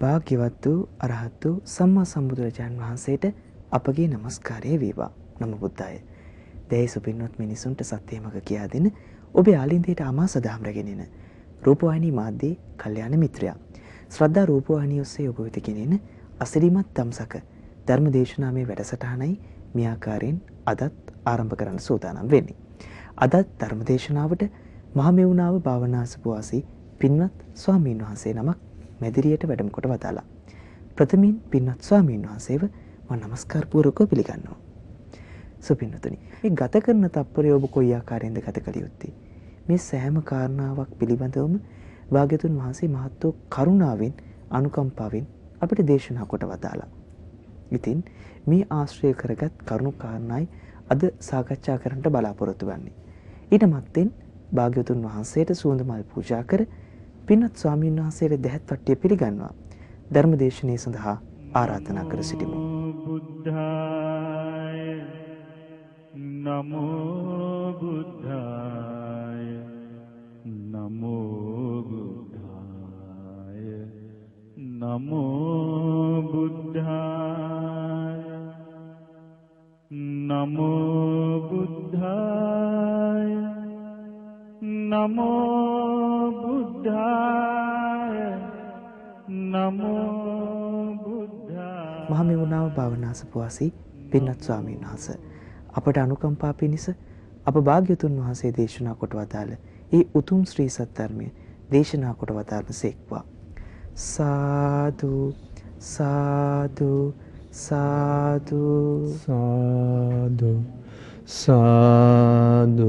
භාග්‍යවත් වූ අරහත් වූ සම්මා සම්බුදුරජාන් වහන්සේට අපගේ নমස්කාරය වේවා. නම බුද්දාය. දෙහි සුපින්වත් මිනිසුන්ට සත්‍යමක කියා දෙන ඔබේ ආලින්දයට අමා සදාම් රැගෙනෙන රූපවාහිනී මාධ්‍යයේ කල්යාණ මිත්‍රයා. ශ්‍රද්ධා රූපවාහිනිය ඔස්සේ ඔබ වෙත ගෙනෙන අසිරිමත් දම්සක ධර්ම දේශනාවේ වැඩසටහනයි මේ ආකාරයෙන් අදත් ආරම්භ කරන්න සූදානම් වෙන්නේ. අදත් ධර්ම දේශනාවට මහමෙවුනාව භාවනාසපුවාසී පින්වත් ස්වාමීන් වහන්සේ නමක් මැදිරියට වැඩම කොට වදාලා. ප්‍රථමින් පින්වත් ස්වාමීන් වහන්සේව මම নমස්කාර පූර්වකව පිළිගන්නවා. සුපින්නතුනි, මේ ගත කරන තප්පරය ඔබ කොයි ආකාරයෙන්ද ගත කළ යුත්තේ? මේ සෑම කාරණාවක් පිළිබඳවම භාග්‍යතුන් වහන්සේ මහත් වූ කරුණාවෙන්, අනුකම්පාවෙන් අපිට දේශනා කොට වදාලා. ඉතින් මේ ආශ්‍රය කරගත් කරුණු කාරණායි අද සාකච්ඡා කරන්නට බලාපොරොත්තු වෙන්නේ. ඊට මත්තෙන් භාග්‍යවතුන් වහන්සේට සුවඳ මල් පූජා කර පින්වත් ස්වාමීන් වහන්සේට දැහැත් වට්ටිය පිළිගන්වා ධර්මදේශනය සඳහා ආරාධනා කර සිටිමු. බුද්ධාය නමෝ බුද්ධාය නමෝ බුද්ධාය නමෝ බුද්ධාය නමෝ නමෝ බුද්ධාය නමෝ බුද්ධාය මහමෙවුනාව භාවනා සපුවාසී පින්වත් ස්වාමීන් වහන්සේ අපට අනුකම්පා පිණිස අප භාග්‍යතුන් වහන්සේ දේශනා කොට වදාළ ඒ උතුම් ශ්‍රී සත්‍යර්මය දේශනා කොට වදාළසේක්වා සාදු සාදු සාදු සාදු සාදු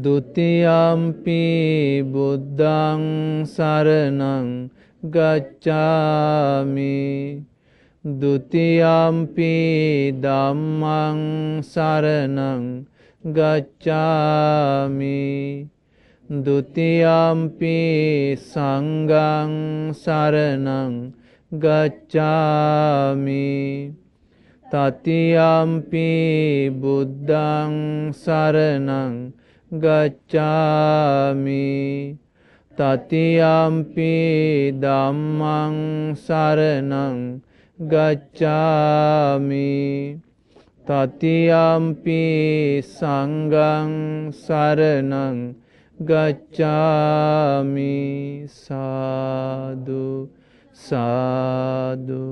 දුතියම්පි බුද්ධං සරණං ගච්ඡාමි දුතියම්පි දම්මං සරණං ගච්ඡාමි දුතියම්පි සංගං සරණං ගච්ඡාමි තතියම්පි බුද්ධං සරණං ගච්ඡාමි තතියම්පි ධම්මං සරණං ගච්ඡාමි තතියම්පි සංගං සරණං ගච්ඡාමි සාදු සාදු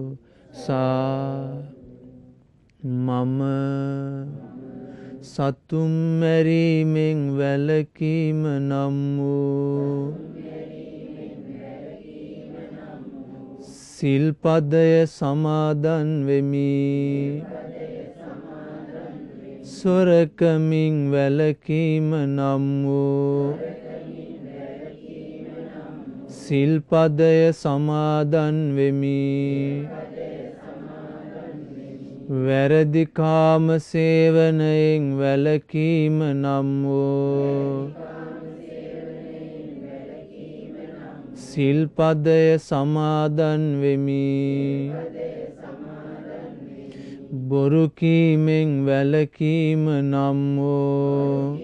සා මම සතුම් මැරීමෙන් වැළකීම නම් වූ සිල්පදය සමාදන් වෙමි සොරකමින් වැළකීම නම් වූ සිල්පදය සමාදන් වෙමි වැරදිකාම සේවනයෙන් වැලකීම නම් වූ සිල්පදය සමාදන් වෙමි බොරුකීමෙන් වැලකීම නම් වූ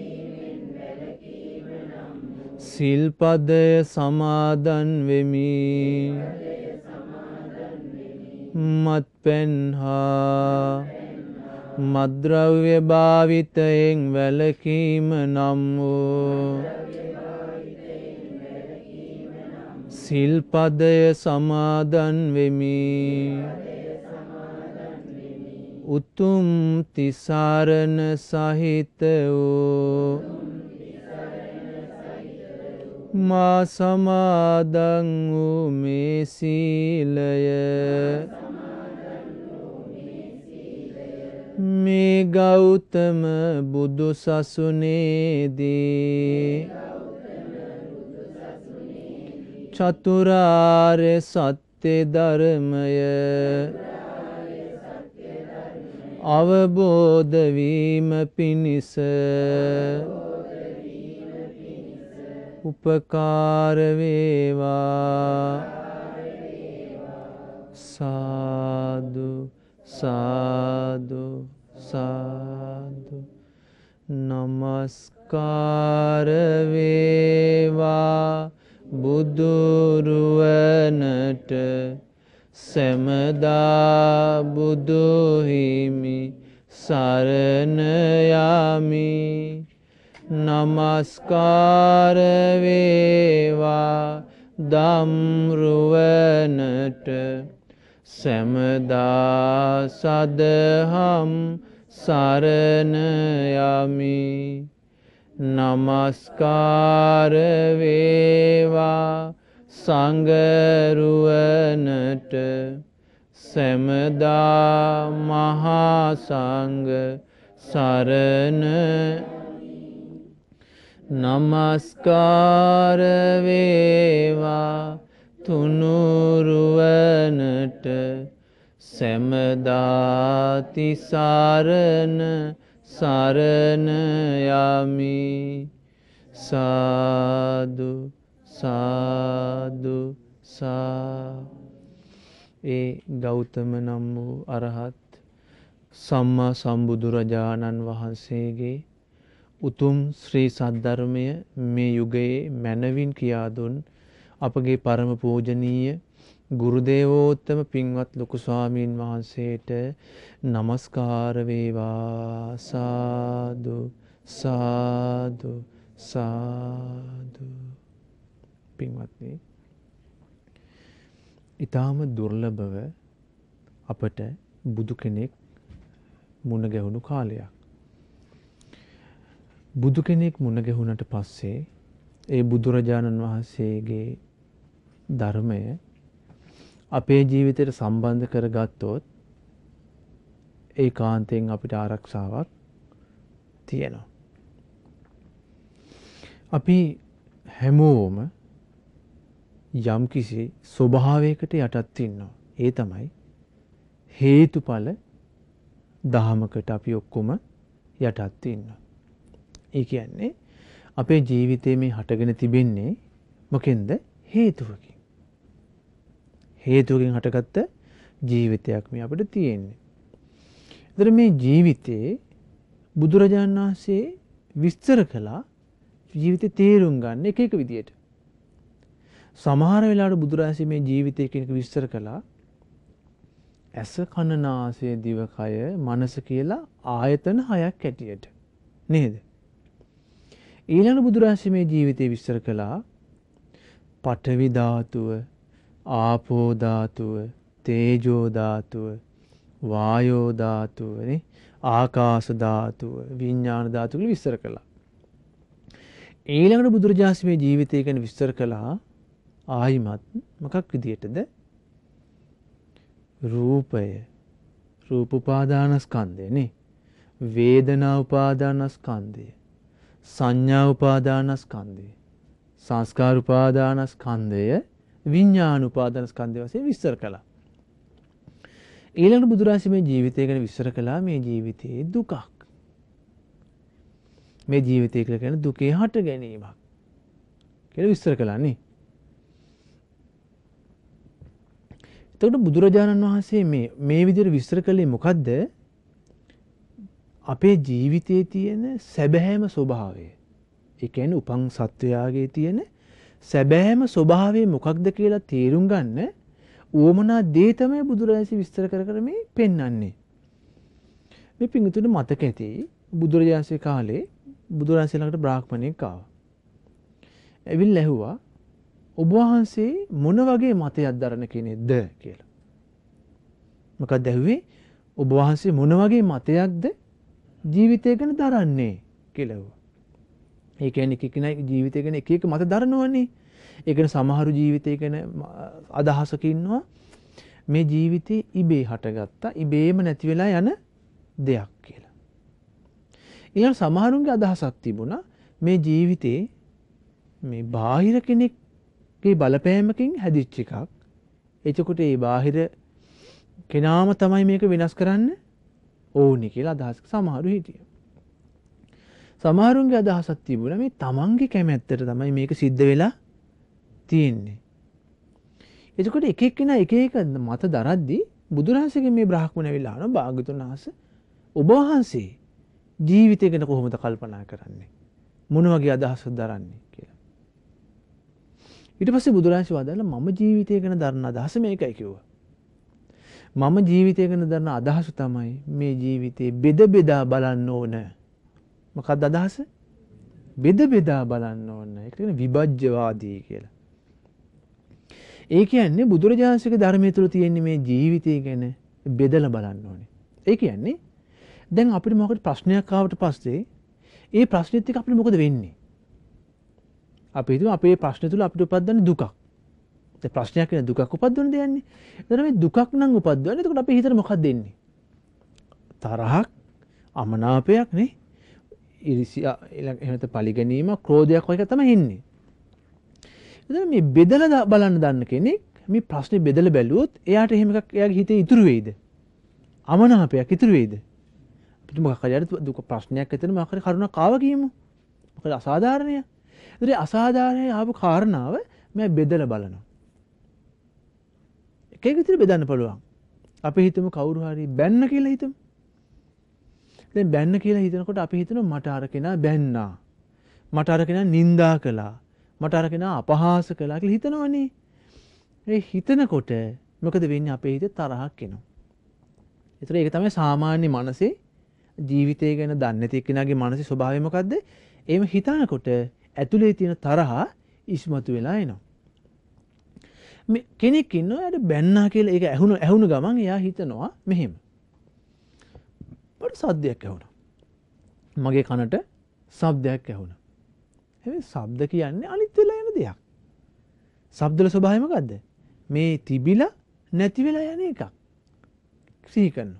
සිල්පදය සමාදන් වෙමි මත් පෙන්හා මද්‍රව්‍ය භාවිතයෙන් වැලකීම නම් වූ සිල්පදය සමාදන් වෙමි උතුම් තිසාරණ සහිත වූ මා සමාදන් වූ මේ සීලය මේ ගෞතම බුදු සසුනේදී චතුරාර්ය සත්‍ය ධර්මය අවබෝධ වීම පිණිස උපකාර වේවා සාදු සාදු සාදු নমස්කාර වේවා බුදුරුවනට සැමදා බුදුහිමි සරණ යමි නමස්කාරවේවා දම්රුවනට සැමදා සදහම් සරණයමි නමස්කාරවේවා සංගරුවනට සැමදා මහාසංග සරණ නමස්කාර වේවා තුනුරුවනට සැමදාති සාරණ සරණ යමි සාදු සාදු සා ඒ ගෞතම නම් වූ අරහත් සම්මා සම්බුදුරජාණන් වහන්සේගේ උතුම් ශ්‍රී සද්ධර්මය මේ යුගයේ මැනවින් කියාදුන් අපගේ පරම පූජනීය ගුරුදේවෝත්තම පින්වත් ලොකු ස්වාමීන් වහන්සේට নমස්කාර වේවා සාදු සාදු සාදු පින්වත්නි ඊටාම දුර්ලභව අපට බුදු කෙනෙක් මුණ ගැහුණු කාලයක් බුදු කෙනෙක් මුණ ගැහුණට පස්සේ ඒ බුදුරජාණන් වහන්සේගේ ධර්මය අපේ ජීවිතයට සම්බන්ධ කරගත්තොත් ඒ කාන්තයෙන් අපිට ආරක්ෂාවක් තියෙනවා. අපි හැමෝම යම්කිසි ස්වභාවයකට යටත් ඉන්නවා. ඒ තමයි හේතුඵල දහමකට අපි ඔක්කොම යටත් ඉන්නවා. ඒ කියන්නේ අපේ ජීවිතය මේ හටගෙන තිබෙන්නේ මොකෙන්ද හේතුවකින්. හේතුවකින් හටගත්ත ජීවිතයක් මේ අපට තියෙන්නේ. එතර මේ ජීවිතයේ බුදුරජාණන් වහන්සේ විස්තර කළා ජීවිතේ තේරුම් ගන්න එක එක විදියට. සමහර වෙලාවට බුදුරජාණන් මේ ජීවිතය කියන එක විස්තර කළා ඇස කනනාසය දිවකය මනස කියලා ආයතන හයක් ඇටියට. නේද? ඊළඟ බුදුරජාණන් මේ ජීවිතේ විස්තර කළා පඨවි ධාතුව, ආපෝ ධාතුව, තේජෝ ධාතුව, වායෝ ධාතුව නේ, ආකාශ ධාතුව, විඥාන ධාතුව කියලා විස්තර කළා. ඊළඟට බුදුරජාණන් මේ ජීවිතය ගැන විස්තර කළා ආයිමත් මොකක් විදියටද? රූපය රූප උපාදානස්කන්ධය නේ වේදනා උපාදානස්කන්ධය සංඥා උපාදානස්කන්ධය සංස්කාර උපාදානස්කන්ධය විඥාන උපාදානස්කන්ධය වශයෙන් විස්තර කළා. ඊළඟට බුදුරජාණන් මේ ජීවිතය ගැන විස්තර කළා මේ ජීවිතයේ දුකක්. මේ ජීවිතය කියලා කියන්නේ දුකේ හට ගැනීමක් කියලා විස්තර කළා නේ. එතකොට බුදුරජාණන් වහන්සේ මේ මේ විදිහට විස්තර කළේ මොකද්ද? අපේ ජීවිතයේ තියෙන සැබෑම ස්වභාවය එකන උපං සත්වයාගේ තියෙන සැබෑම ස්වභාවේ මොකක්ද කියලා තේරුම් ගන්න ඕමනා දේතමය බුදුරජාසි විස්තර කර කරම පෙන්නන්නේ. මේ පිඟතුට මතක ඇති බුදුරජාන්සේ කාලේ බුදුරන්සේලට බ්‍රාහ්මණය කාව. ඇවිල් ලැහුවා ඔබවහන්සේ මොන වගේ මතයක් දරණ කෙනෙක්ද කියලා. මකක් දැහුවේ ඔබවහන්සේ මොන වගේ මතයක්ද ජීවිතය ගැන දරන්නේ කෙලව. ඒකන එකන ජීවිතයගෙන එක එක මත දරනවන්නේ ඒකන සමහරු ජීවිතය ගැන අදහසකින්වා මේ ජීවිතය ඉබේ හටගත්තා ඉබේම නැතිවෙලා යන දෙයක් කියලා. එ සමහරුන්ගේ අදහසක් තිබුණ මේ ජීවිතයේ මේ බාහිර කෙනෙක්ගේ බලපෑමකින් හැදිච්චි එකක් එතකොට ඒ බාහිර කෙනාම තමයි මේක වෙනස් කරන්න ඕනි කියලා අදහස් සමහරු හිටිය. සමහරුන්ගේ අදහසත් තිබුණ මේ තමන්ගේ කැමැත්තට තමයි මේක සිද්ධ වෙලා තියෙන්නේ. එතකොට එකක් කෙන එක එක මත දරද්දී බුදුරහන්සගේ මේ බ්‍රහ්මණ වෙලාන භාගතුන් වහස ඔබවහන්සේ ජීවිතය ගැන කොහොමද කල්පනා කරන්නේ. මොන වගේ අදහසත් දරන්නේ කියලා. ඉට පස්සේ බුදුරහන්සි වදාල මම ජීවිතය ගැන දරන්න අදහස මේකයි කිව්වා. මම ජීවිතය ගැන දරන අදහස තමයි මේ ජීවිතේ බෙද බෙදා බලන්න ඕන. මොකක්ද අදහස? බෙද බෙදා බලන්න ඕන. ඒක කියන්නේ විභජ්‍යවාදී කියලා. ඒ කියන්නේ බුදුරජාණන්සේගේ ධර්මයේ තුල තියෙන මේ ජීවිතය ගැන බෙදලා බලන්න ඕනේ. ඒ කියන්නේ දැන් අපිට මොකද ප්‍රශ්නයක් ආවට පස්සේ ඒ ප්‍රශ්නෙත් එක්ක අපිට මොකද වෙන්නේ? අපි හිතමු අපේ ප්‍රශ්නේ තුල අපිට උපදින දුකක්. ප්‍රශ්නයක් වෙන දුකක් උපද්දවන දෙයන්නේ. එතන මේ දුකක් නම් උපද්දවන්නේ. එතකොට අපේ හිතට මොකක්ද එන්නේ? තරහක්, අමනාපයක් නේ. ඉරිසියා එහෙම නැත්නම් පරිගැනීම, ක්‍රෝධයක් වගේ තමයි එන්නේ. එතන මේ බෙදලා බලන්න දන්න කෙනෙක් මේ ප්‍රශ්නේ බෙදලා බැලුවොත් එයාට එහෙම එකක් එයාගේ හිතේ ඉතුරු වෙයිද? අමනාපයක් ඉතුරු වෙයිද? අපිට මොකක් හරි දුක ප්‍රශ්නයක් ඇතන මොකක් හරි කරුණක් ආව කියමු. මොකද අසාධාරණය. ඒතරේ අසාධාරණය ආපු කාරණාව මම බෙදලා බලනවා. එක එක විදිහට බෙදන්න පුළුවන්. අපි හිතමු කවුරු හරි බැන්න කියලා හිතමු. දැන් බැන්න කියලා හිතනකොට අපි හිතනවා මට අර කෙනා බැන්නා. මට අර කෙනා නිඳා කළා. මට අර කෙනා අපහාස කළා කියලා හිතනවනේ. ඒ හිතනකොට මොකද වෙන්නේ අපේ හිතේ තරහක් එනවා. ඒතර ඒක තමයි සාමාන්‍ය මනසේ ජීවිතය ගැන දන්නේ නැති කෙනාගේ මනසේ ස්වභාවය මොකද්ද? එහෙම හිතනකොට ඇතුලේ තියෙන තරහ ඉස්මතු වෙලා එනවා. කෙනෙක් ඉන්න ඇයට බැන්නා කියල එක ඇහුණු ඇහුණු ගමන් එයා හිතනවා මෙහෙම. පට සද්ධයක් ඇහුණ. මගේ කනට සබ්දයක් ඇහුණ. හැ සබ්ද කියන්නේ අනිත්වෙලා යන දෙයක්. සබ්දල ස්වභායමකක්ද. මේ තිබිල නැතිවෙලා යන එකක්. සීකන්න.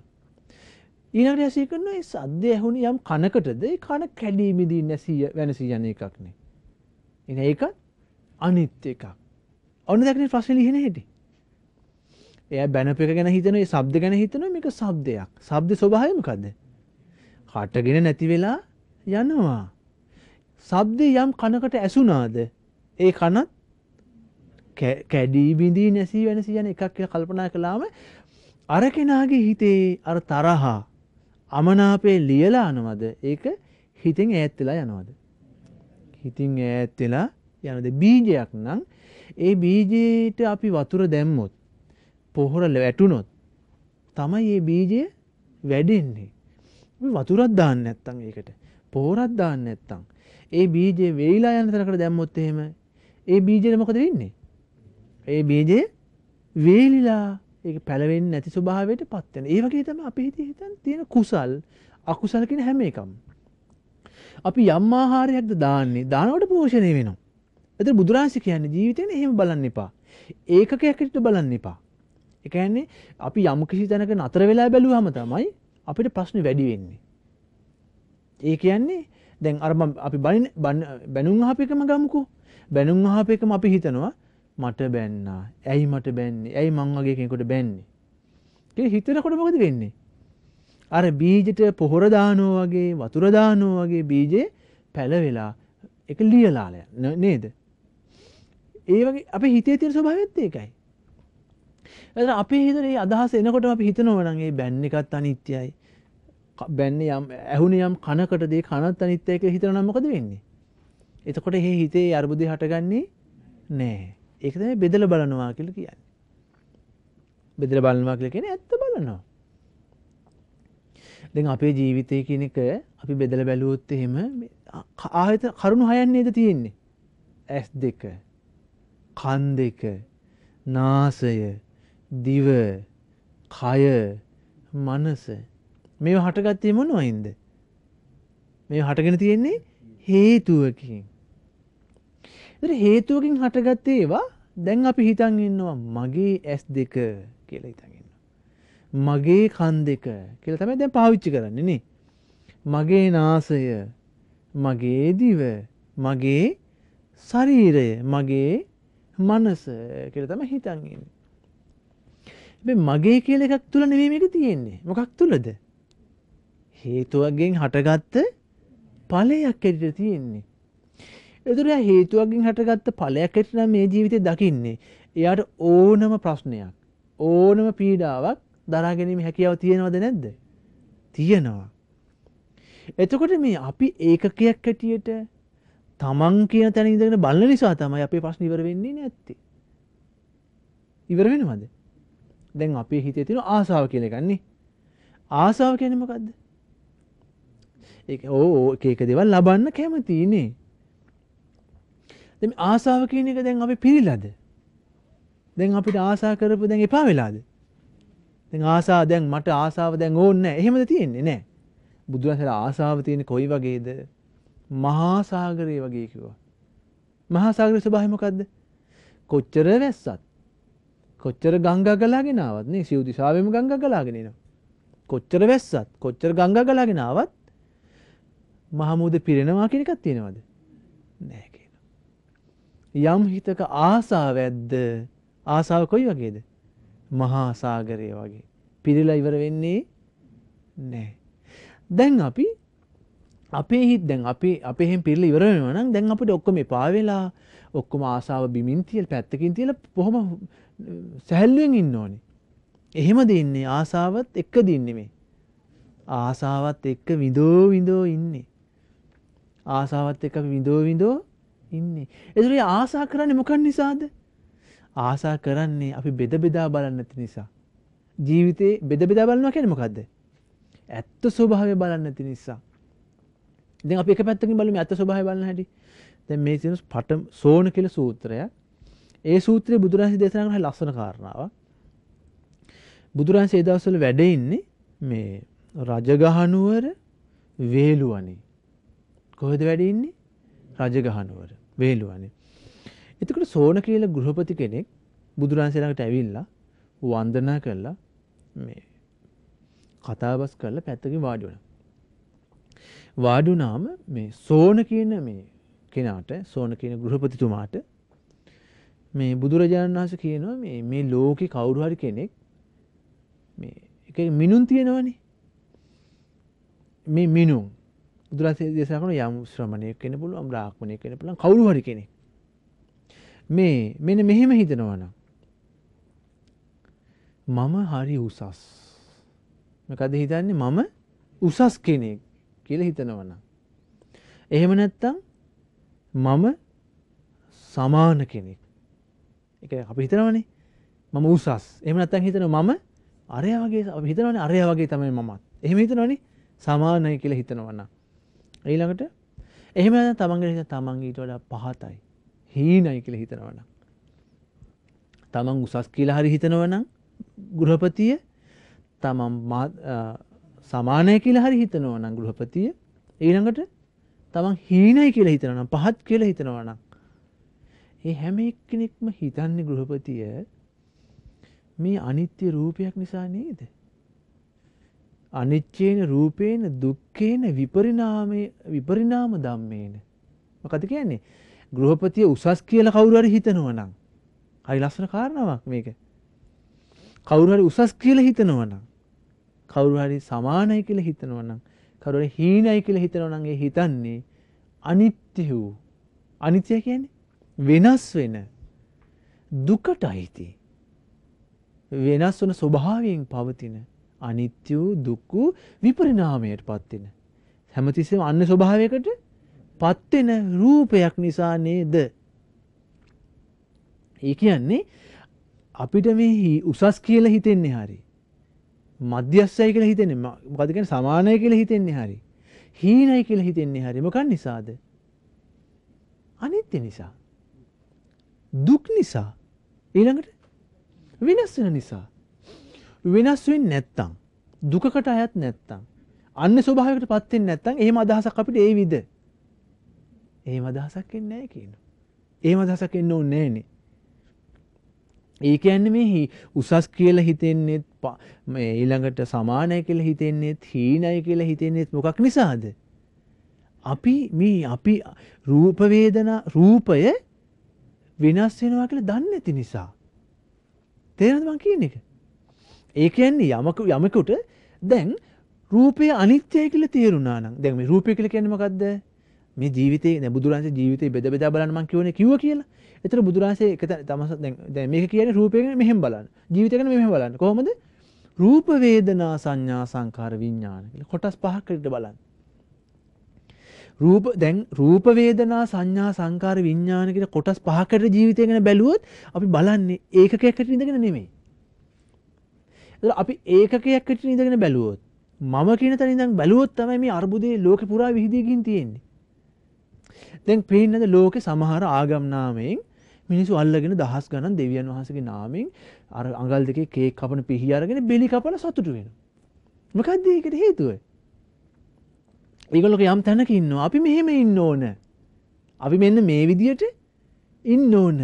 ඊනට ඇසීකන්න ඒ සද්‍ය ඇහුණ යම් කනකටද කන කැඩීමිදී නැසී වැනසී යන එකක්නේ. එන ඒකත් අනිත්‍ය එකක්. ඔන්න දැකන ප්‍රශ්න ලිහෙන හැටි එය බැනප එක ගැන හිතන සබ්ද ගැන හිතන මේක සබ්දයක් සබ්ද ස්වභාවයමකක්ද කටගෙන නැති වෙලා යනවා සබ්දේ යම් කනකට ඇසුනාද ඒ කනත් කැඩී බිඳී නැසී වෙනසි යන එකක් කියලා කල්පනා කළාම අර කෙනාගේ හිතේ අර තරහා අමනාපේ ලියලා අනවද ඒක හිතෙන් ඈත් වෙලා යනවද හිතින් ඈත් වෙලා යනද බීජයක් නම් ඒ බීජයට අපි වතුර දැම්මොත් පොහොර වැටුනොත් තමයි ඒ බීජය වැඩෙන්නේ. වතුරත් දාන්න නැත්තං ඒකට පෝරත් දාන්න නැත්තං. ඒ බීජය වෙයිලා යන තරකට දැම්මොත් එහෙම ඒ බීජයට මොකද වෙන්නේ. ඒ බීජය වේලිලා ඒ පැලවෙන් නැති ස්වභාවයට පත්වෙන ඒ වගේ තම අපි හිත හිතන් තියෙන කුසල් අකුසලකින හැම එකම්. අපි යම් ආහාරයක්ද දාන්නේ දානවට පෝෂණය වෙනවා. එතන බුදුරාශි කියන්නේ ජීවිතේන එහෙම බලන්න එපා. ඒකකයකට බලන්න එපා. ඒ කියන්නේ අපි යම් කිසි තැනක නතර වෙලා බැලුවම තමයි අපිට ප්‍රශ්නේ වැඩි වෙන්නේ. ඒ කියන්නේ දැන් අර අපි බලින් බැනුම් අහපේකම ගමුකෝ. බැනුම් අහපේකම අපි හිතනවා මට බැන්නා. ඇයි මට බැන්නේ? ඇයි මං වගේ කෙනෙකුට බැන්නේ? කියලා හිතනකොට මොකද වෙන්නේ? අර බීජෙට පොහොර දානෝ වගේ වතුර දානෝ වගේ බීජේ පැලවෙලා එක ලියලාලය නේද ඒවගේ අප හිතේ තිර ස්වභාවත් ඒකයි. ඇ අපේ හිතරේ අදහස එනකොට අප හිතනවනගේ බැන්න එකත් අනිත්‍යයි බැන්න යම් ඇහුන යම් කනකට දේ කනත් අනිත්‍යයක හිතන නම්මකද වෙන්නේ. එතකොට ඒ හිතේ අර්බුදය හටගන්නේ නෑ ඒකතම බෙදල බලනවා කියල කියන්න. බෙදල බලනවා කියල කියෙන ඇත්ත බලනවා. දෙ අපේ ජීවිතය කියනක අපි බෙදල බැලුවොත් එහෙම ආයත කරුණු හයන්නේද තියෙන්නේ ඇස් දෙක කන් දෙක නාසය දිව කය මනස මේ හටගත්තේ මොන අයින්ද මේ හටගෙන තියෙන්නේ හේතුවකින් හේතුවකින් හටගත්තේ ඒවා දැන් අපි හිතන් ඉන්නවා මගේ ඇස් දෙක කියලා හිතගන්න. මගේ කන් දෙක කියල තමයි දැන් පාවිච්චි කරන්නේනේ. මගේ නාසය මගේ දිව මගේ ශරීරය මගේ මනස කියලා තමයි හිතන් ඉන්නේ. හැබැයි මගේ කියලා එකක් තුල නෙමෙයි මේක තියෙන්නේ. මොකක් තුලද? හේතුවකින් හටගත්ත ඵලයක් ඇරෙට තියෙන්නේ. එතකොට එයා හේතුවකින් හටගත්ත ඵලයක් ඇරෙට නම් මේ ජීවිතේ දකින්නේ. එයාට ඕනම ප්‍රශ්නයක්, ඕනම පීඩාවක් දරා ගැනීම හැකියාව තියෙනවද නැද්ද? තියෙනවා. එතකොට මේ අපි ඒකකයක් හැටියට තමන් කියන තැන ඉඳගෙන බලන නිසා තමයි අපේ ප්‍රශ්න ඉවර වෙන්නේ නැත්තේ. ඉවර වෙනවද? දැන් අපේ හිතේ තියෙන ආසාව කියලා ගන්නේ. ආසාව කියන්නේ මොකද්ද? ඒක ඕ එක එක දේවල් ලබන්න කැමතියි නේ. දැන් ආසාව කියන එක දැන් අපි පිළිලාද? දැන් අපිට ආසා කරපු දැන් එපා වෙලාද? දැන් ආසා දැන් මට ආසාව දැන් ඕනේ නැහැ. එහෙමද තියෙන්නේ නැහැ. බුදුහාමලා ආසාව තියෙන්නේ කොයි වගේද? මහාසාගරය වගේ කිව්වා. මහාසාගර ස්වභාවය මොකද්ද? කොච්චර වැස්සත් කොච්චර ගංගා ගලාගෙන ආවත් නේ සිව් දිශාවෙම ගංගා ගලාගෙන එනවා. කොච්චර වැස්සත් කොච්චර ගංගා ගලාගෙන ආවත් මහමුද පිරෙනවා කියන එකක් තියෙනවද? නෑ කියනවා. යම් හිතක ආසාව ඇද්ද? ආසාව කොයි වගේද? මහා සාගරය වගේ. පිරিলা ඉවර වෙන්නේ නෑ. දැන් අපි අපේ හිත් දැන් අපි අපහෙම පිල්ල ඉවරෙනවනම් දැන් අපට ඔක්කොම පාවෙලා ඔක්කොම ආසාාව බිමින්තියල් පැත්තකින් තියල පොහොම සැහැල්ලුවෙන් ඉන්න ඕනේ. එහෙම දෙන්නේ ආසාවත් එක්ක දින්නෙමේ. ආසාවත් එක්ක විදෝ විඳෝ ඉන්නේ. ආසාවත් එක විදෝ විඳෝ ඉන්නේ. එතුරේ ආසා කරන්න මොකන් නිසාද. ආසා කරන්නේ අපි බෙද බෙදා බලන්න ඇති නිසා. ජීවිතේ බෙද බෙදා බලනවා කැනමකක්ද. ඇත්ත ස්වභාවය බලන්න ඇති නිසා. ඉතින් අපි එක පැත්තකින් බලමු ඇත්ත ස්වභාවය බලන හැටි. දැන් මේ තියෙන පට සෝණ කියලා සූත්‍රය. ඒ සූත්‍රයේ බුදුරජාණන් දේශනා කරන ලස්සන කාරණාවක්. බුදුරන් ඒ දවස්වල වැඩ ඉන්නේ මේ රජගහනුවර වේලුවනේ. කොහෙද වැඩ ඉන්නේ? රජගහනුවර වේලුවනේ. එතකොට සෝන කියලා ගෘහපති කෙනෙක් බුදුරන්සේ ළඟට ඇවිල්ලා වන්දනා කරලා මේ කතාබස් කරලා පැත්තකින් වාඩි වුණා. වාඩුනාම මේ සෝන කියන මේ කෙනාට සෝන කියන ගෘහපතිතුමාට මේ බුදුරජාණන් වහස කියනවා මේ මේ ලෝකෙ කවුරුහරි කෙනෙක් මේ එක මිනුම් තියෙනවනේ මේ මිනුම් බුදුරසේ දේශකන යම් ශ්‍රමණය කෙන පුළුව අම්රාක්මණය කෙන පුළන් කවුරුහරි කෙනෙක් මේ මෙන මෙහෙම හිතනවන මම හරි උසස් මකද හිතන්නේ මම උසස් කෙනෙක් කියල හිතනවන. එහෙම නැත්තං මම සමාන කෙනෙක් එක අපි හිතනවනේ මම උසස් එම නත්තන් හිතන මම අරයගේ හිතනවන අරය වගේ තමයි මමත් එහෙම හිතනවනේ සමානය කියල හිතනවන්න. ඊළඟට එහෙම තමන්ගේ හිත තමන්ගේට වඩා පහතයි හීනයි කියල හිතනවන. තමන් උසස් කියලා හරි හිතනවනම් ගෘහපතිය තමන් සමානය කියලා හරි හිතනවා නම් ගෘහපතිය ඊළඟට තමන් හීනයි කියලා හිතනවා නම් පහත් කියලා හිතනවා නම් ඒ හැම එක්කෙනෙක්ම හිතන්නේ ගෘහපතිය මේ අනිත්‍ය රූපයක් නිසා නේද අනිච්චේන රූපේන දුක්ඛේන විපරිණාමේ විපරිණාම ධම්මේන මොකද කියන්නේ ගෘහපතිය උසස් කියලා කවුරු හරි හිතනවා නම් හරි ලස්සන කාරණාවක් මේක කවුරු හරි උසස් කියලා හිතනවා නම් කවුරු හරි සමානයි කියලා හිතනවා නම් කවුරු හීනයි කියලා හිතනවා නම් ඒ හිතන්නේ අනිත්‍ය වූ අනිත්‍ය කියන්නේ වෙනස් වෙන දුකට අයිති වෙනස් වන ස්වභාවයෙන් පවතින අනිත්‍ය වූ දුක් වූ විපරිණාමයට පත් වෙන හැමතිස්සෙම අන්න ස්වභාවයකට පත්වෙන රූපයක් නිසා නේද. ඒ කියන්නේ අපිට මේ උසස් කියල හිතෙන්නේ හරි. මධ්‍යස්සයි කියලා හිතෙන්නේ මොකද කියන්නේ සමානයි කියලා හිතෙන්නේ හරි. හීනයි කියලා හිතෙන්නේ හරි. මොකක් නිසාද? අනිත්‍ය නිසා. දුක් නිසා. ඊළඟට වෙනස් වෙන නිසා. වෙනස් වෙන්නේ නැත්තම් දුකකට අයත් නැත්තම් අන්න ස්වභාවයකට පත් වෙන්නේ නැත්තම් එහෙම අදහසක් අපිට ඒ විද. එහෙම අදහසක් එන්නේ නැහැ කියනවා. එහෙම අදහසක් එන්න ඕනේ නැහනේ. ඒ කියන්නේ මේ උසස් කියලා හිතෙන්නේත් මේ ඊළඟට සමානය කියලා හිතෙන්නේත් හීනයි කියලා හිතෙන්නේත් මොකක් නිසාද? අපි මේ අපි රූප වේදනා රූපය වෙනස් වෙනවා කියලා දන්නේ නැති නිසා. තේරෙනවද මං කියන්නේ ඒක? ඒ කියන්නේ යමක යමෙකුට දැන් රූපය අනිත්‍යයි කියලා තේරුණා නම් දැන් මේ රූපය කියලා කියන්නේ මොකද්ද? මේ ජීවිතේ දැන් බුදුරජාණන්සේ ජීවිතේ බෙද බෙදා බලන්න මං කියවනේ කිව්ව කියලා. ඒතර බුදුරජාණන්සේ එක තම දැන් මේක කියන්නේ රූපය ගැන මෙහෙම බලන්න. ජීවිතය ගැන මෙහෙම බලන්න. කොහොමද? රූප වේදනා සංඥා සංකාර විඥාන කියලා කොටස් පහක් විතර බලන්න. රූප දැන් රූප වේදනා සංඥා සංකාර විඥාන කියන කොටස් පහකට ජීවිතය ගැන බැලුවොත් අපි බලන්නේ ඒකකයකට ඉඳගෙන නෙමෙයි. ඒතර අපි ඒකකයකට ඉඳගෙන බැලුවොත් මම කියන තැන ඉඳන් බැලුවොත් තමයි මේ අර්බුදේ ලෝකෙ පුරා විහිදී ගින් තියෙන්නේ. දැන් පේන්නද ලෝකෙ සමහර ආගම් නාමයෙන් මිනිස්සු අල්ලගෙන දහස් ගණන් දෙවියන් වහන්සේගේ නාමයෙන් අර අඟල් දෙකේ කේක් කපන පිහි අරගෙන බෙලි කපලා සතුටු වෙනවා. මොකද්ද ඒකට හේතුව? ඒගොල්ලෝ යම් තැනක ඉන්නවා. අපි මෙහෙම ඉන්න ඕන. අපි මෙන්න මේ විදියට ඉන්න ඕන.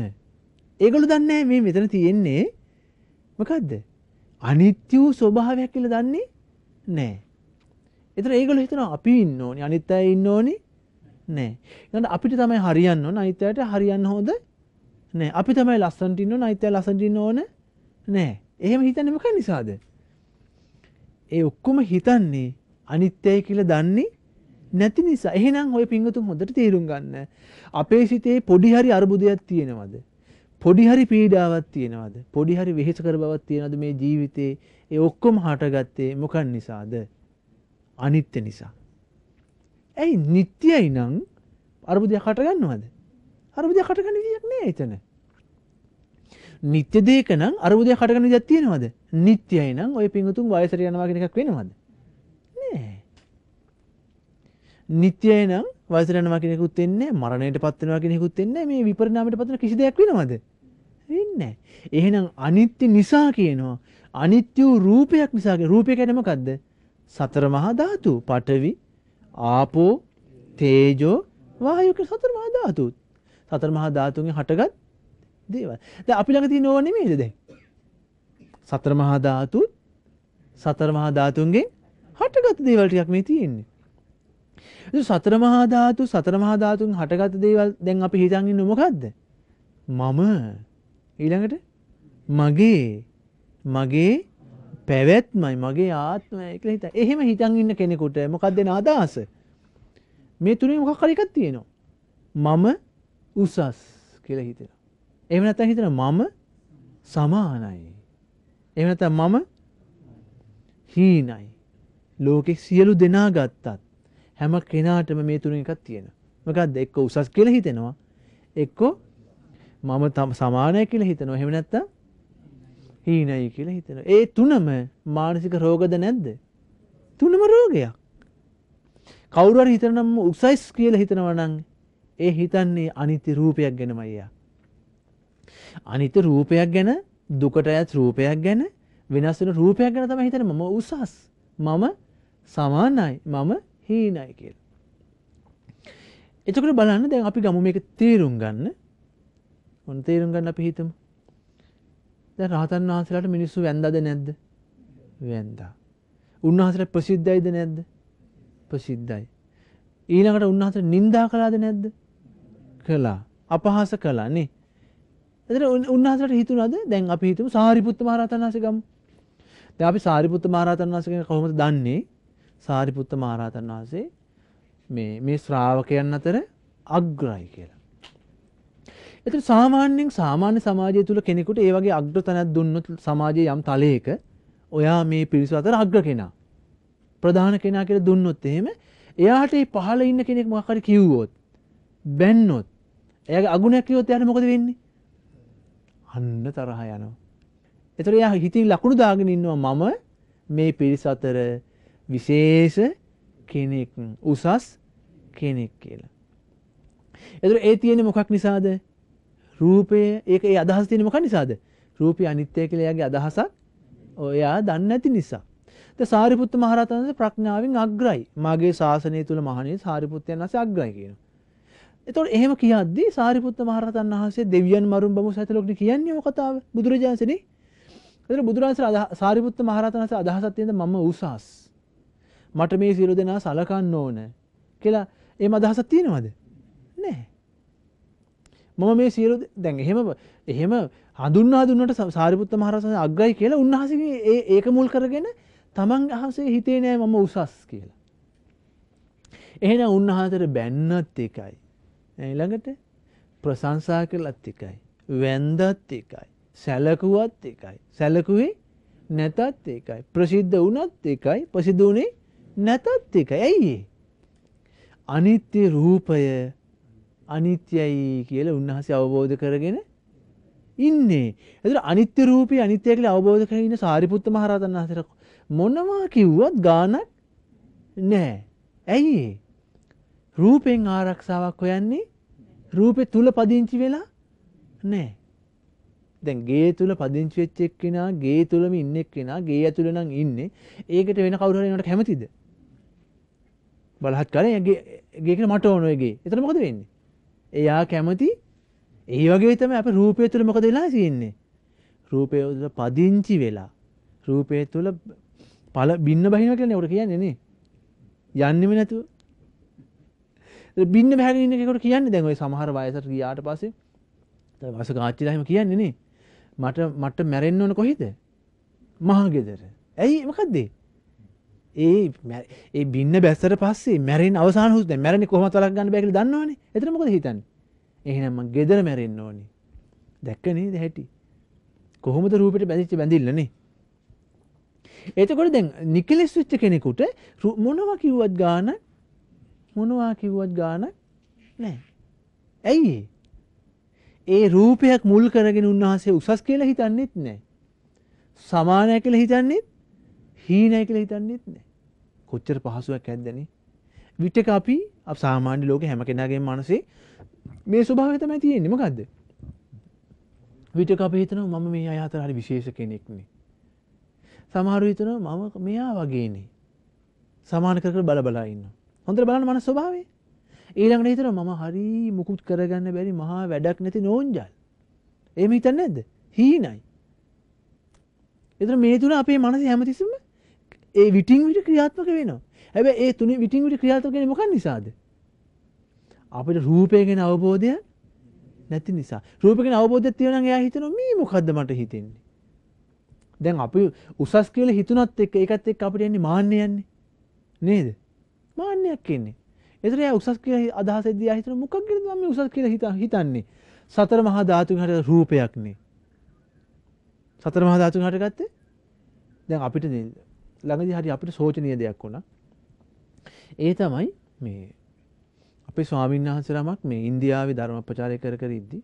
ඒගොල්ලෝ දන්නේ මේ මෙතන තියෙන්නේ මොකද්ද? අනිත්‍ය වූ ස්වභාවයක් කියලා දන්නේ නැහැ. ඒතර ඒගොල්ලෝ හිතනවා අපි ඉන්න ඕනි, අනිත් අය ඉන්න ඕනි නැහැ. ඊළඟ අපිට තමයි හරියන්න ඕන, අනිත් අයට හරියන්න හොඳ නැහැ. අපි තමයි ලස්සනට ඉන්න ඕන, අනිත් අය ලස්සනට ඉන්න ඕනේ නෑ. එහෙම හිතන්නේ මොකක් නිසාද? ඒ ඔක්කොම හිතන්නේ අනිත්‍යයි කියලා දන්නේ නැති නිසා. එහෙනම් ওই පිංගුතුන් හොඳට තේරුම් ගන්න. අපේ සිතේ පොඩි හරි අරුබුදයක් තියෙනවද? පොඩි හරි පීඩාවක් තියෙනවද? පොඩි හරි වෙහෙස කර බවක් තියෙනවද මේ ජීවිතේ? ඒ ඔක්කොම හටගත්තේ මොකක් නිසාද? අනිත්‍ය නිසා. ඇයි නිට්ටයයි නම් අරුබුදයක් හටගන්නවද? අරුබුදයක් හටගන්න විදියක් නෑ එතන. නිත්‍ය දේක නම් අරබුදය කටගන දත් තියෙනවද නිත්‍යයි නම් ඔය පිංහතුන් වයසර යනවාගෙන එකක් වෙනවද නිත්‍යය නම් වසරනවා කෙනෙකුත් එන්නේ මරණයට පත්වනවා කෙනෙකුත් එන්නේ මේ විපරිණාමයට පත්වන කිසි දෙයක් වෙනවද වෙන්නේ එහෙනම් අනිත්‍ය නිසා කියනවා අනිත්‍ය වූ රූපයක් නිසා රූපය කියන්නේ මොකද්ද සතර මහා ධාතු පඨවි ආපෝ තේජෝ වායු කියන සතර මහා ධාතු සතර මහා ධාතුන්ගෙන් හටගත් දේවල්. දැන් අපි ළඟ තියෙන ඕවා නෙමෙයිද දැන්? සතර මහා ධාතුත් සතර මහා ධාතුන්ගෙන් හටගත් දේවල් ටිකක් මේ තියෙන්නේ. ඒ සතර මහා ධාතු සතර මහා ධාතුන් හටගත් දේවල් දැන් අපි හිතන් ඉන්නේ මොකද්ද? මම ඊළඟට මගේ මගේ පැවැත්මයි මගේ ආත්මය කියලා හිතා. එහෙම හිතන් ඉන්න කෙනෙකුට මොකක්ද දෙන අදහස? මේ තුනේ මොකක් හරි එකක් තියෙනවා. මම උසස් කියලා හිතෙනවා. එහෙම නැත්නම් හිතන මම සමානයි. එහෙම නැත්නම් මම හීනයි. ලෝකේ සියලු දෙනා ගත්තත් හැම කෙනාටම මේ තුනෙන් එකක් තියෙනවා. මොකද්ද? එක්ක උසස් කියලා හිතෙනවා. එක්ක මම සමානයි කියලා හිතනවා. එහෙම නැත්නම් හීනයි කියලා හිතනවා. ඒ තුනම මානසික රෝගද නැද්ද? තුනම රෝගයක්. කවුරු හරි හිතනනම් උසස් කියලා හිතනවා නම් ඒ හිතන්නේ අනිත්‍ය රූපයක් ගැනමයි යා. අනිත රූපයක් ගැන දුකට ඇත් රූපයක් ගැන වෙනස් වෙන රූපයක් ගැන තමයි හිතන්නේ මම උසස් මම සමානයි මම හීනයි කියලා. එතකොට බලන්න දැන් අපි ගමු මේක තේරුම් ගන්න. මොන තේරුම් ගන්න අපි හිතමු. දැන් රහතන් වහන්සේලාට මිනිස්සු වැන්දාද නැද්ද? වැන්දා. උන්වහන්සේලා ප්‍රසිද්ධයිද නැද්ද? ප්‍රසිද්ධයි. ඊළඟට උන්වහන්සේ නිඳා කළාද නැද්ද? කළා. අපහාස කළා නේ. එතන උන්වහන්සේට හිතුණාද දැන් අපි හිතමු සාරිපුත්ත මහ රහතන් වහන්සේ ගමු. දැන් අපි සාරිපුත්ත මහ රහතන් වහන්සේ ගැන කොහොමද දන්නේ? සාරිපුත්ත මහ රහතන් වහන්සේ මේ මේ ශ්‍රාවකයන් අතර අග්‍රයි කියලා. එතන සාමාන්‍යයෙන් සාමාන්‍ය සමාජය තුල කෙනෙකුට ඒ වගේ අග්‍රතනක් දුන්නොත් සමාජයේ යම් තලයක ඔයා මේ පිරිස අතර අග්‍ර කෙනා ප්‍රධාන කෙනා කියලා දුන්නොත් එහෙම එයාට ඒ පහළ ඉන්න කෙනෙක් මොකක් හරි කිව්වොත් බැන්නොත් එයාගේ අගුණයක් කිව්වොත් එයාට මොකද වෙන්නේ? අන්න තරහ යනවා. එතකොට යා හිතින් ලකුණු දාගෙන ඉන්නවා මම මේ පිරිස අතර විශේෂ කෙනෙක් උසස් කෙනෙක් කියලා. එතකොට ඒ තියෙන්නේ මොකක් නිසාද? රූපය ඒක ඒ අදහස තියෙන්නේ මොකක් නිසාද? රූපය අනිත්‍ය කියලා යාගේ අදහසක් ඔයා දන්නේ නැති නිසා. ද සාරිපුත්ත මහරහතන් වහන්සේ ප්‍රඥාවෙන් අග්‍රයි. මාගේ ශාසනය තුල මහණේ සාරිපුත්තයන් වහන්සේ අග්‍රයි කියනවා. එතොට එහෙම කියද්දී සාරිපුත්ත මහරතන් වහසේ දෙවියන් මරුම් බමු සඇතලොක්ට කියන්නේ කතාව බුදුරජාන්සන එතර බුදුරන්සර සාරිපුත්ත මහරතනස අදහසත්යද මම උසස් මට මේ සිරු දෙනා සලකන්න ඕන කියලා ඒ අදහසත් තියෙනවද නෑ මම මේ සියලු දැන් එහෙම එහෙම හඳුන්නා දුන්නට සාරිපුත්ත මහරසන අග්‍රයි කියලා උන්හසගේ ඒක මුල් කරගෙන තමන් අහසේ හිතේ නෑ මම උසස් කියලා එහෙන උන්වහතර බැන්නත් එකයි ඊළඟට ප්‍රශංසා කළත් එකයි. වැන්දත් එකයි. සැලකුවත් එකයි. සැලකුවේ නැතත් එකයි. ප්‍රසිද්ධ වුණත් එකයි. ප්‍රසිද්ධ වුණේ නැතත් එකයි. ඇයි අනිත්‍ය රූපය අනිත්‍යයි කියලා උන්වහන්සේ අවබෝධ කරගෙන ඉන්නේ. එතන අනිත්‍ය රූපී අනිත්‍ය කියලා අවබෝධ කරගෙන ඉන්න සාරිපුත්ත මහරහතන් වහන්සේට මොනවා කිව්වත් ගානක් නැහැ. ඇයි රූපෙන් ආරක්ෂාවක් හොයන්නේ රූපෙ තුල පදිංචි වෙලා නෑ. දැන් ගේ තුල පදිංචි වෙච්ච එක්කෙනා ගේ තුලම ඉන්න එක්කෙනා ගේ ඇතුළේ නම් ඉන්නේ. ඒකට වෙන කවුරු හරි එනකට කැමතිද? බලහත් කරේ ගේ ගේ මට ඕන ඔය ගේ. එතන මොකද වෙන්නේ? එයා කැමති ඒ වගේ තමයි අපේ රූපය තුල මොකද වෙලා තියෙන්නේ? රූපය තුල පදිංචි වෙලා රූපය තුල පළ බින්න බහිනවා කියන්නේ උඩ කියන්නේ නේ. යන්නෙම නැතුව බින්න පැහලන්නකට කියන්න දැන්වයි සමහර වයසට ගියාට පසේ වස කාච්චිලහම කියන්නේනේ මට මට මැරෙන්න්න ඕන කොහිද මහගෙදර ඇයි මකක්දේ ඒ ඒ බින්න බැස්සර පස්සේ මැරෙන් අවසා හුද මැරණ කොමතලක් ගන්න බැකල දන්නවාන එතරමක හිතන් එහෙනම ගෙදර මැරෙන්න්න ඕනි දැක්කනේ ද හැටි කොහොමද රූපට බැදිච්ච බැඳිල්ලනේ එතකොට දැන් නිකලෙස් විච්ච කෙනෙකුට මොනවා කිව්වත් ගානක් මොනවා කිව්වත් ගානක් නෑ. ඇයි ඒ රූපයක් මුල් කරගෙන උන්වහන්සේ උසස් කියලා හිතන්නෙත් නෑ. සමානය කියලා හිතන්නෙත් හීනය කියලා හිතන්නෙත් නෑ. කොච්චර පහසුවක් ඇද්දනේ. විටක අපි අප සාමාන්‍ය ලෝක හැම කෙනගේ මනසේ මේ ස්වභාවය තමයි තියෙන්නේ මොකද්ද? විටක අපි හිතනවා මම මේ අය අතර හරි විශේෂ කෙනෙක්නේ. සමහරව හිතනවා මම මෙයා වගේනේ. සමාන කර කර බල බලා ඉන්නවා. හොඳට බලන්න මන ස්වභාවය ඊළඟට හිතර මම හරි මුකුත් කරගන්න බැරි මහා වැඩක් නැති නෝන්ජල් එම හිතන්න ඇද හීනයි එතර මේ තුන අපේ මනස හැමතිසම ඒ විටිං විට ක්‍රියාත්මක වෙනවා හැබ ඒ තුනි විටිං විට ක්‍රියාත්මකෙන මොකක් නිසාද අපිට රූපයගෙන අවබෝධය නැති නිසා රූපගෙන අවබෝධ තියවන යා හිතන මේ මොකක්ද මට හිතෙන්නේ දැන් අපි උසස් කියල හිතුනත් එක එකත් එක් අපට එන්නේ මාන්‍යයන්නේ නේද මාන්නයක් කියන්නේ. ඒතර එයා උසස් කියලා අදහසෙන්දී එයා හිතන මොකක් ගැනද මම උසස් කියලා හිතන්නේ? සතර මහා ධාතුන් හට රූපයක් නේ. සතර මහා ධාතුන් හටගත්තේ දැන් අපිට ළඟදී හරි අපිට සෝචනීය දෙයක් වුණා. ඒ තමයි මේ අපේ ස්වාමීන් වහන්සේ නමක් මේ ඉන්දියාවේ ධර්ම ප්‍රචාරය කර කර ඉද්දී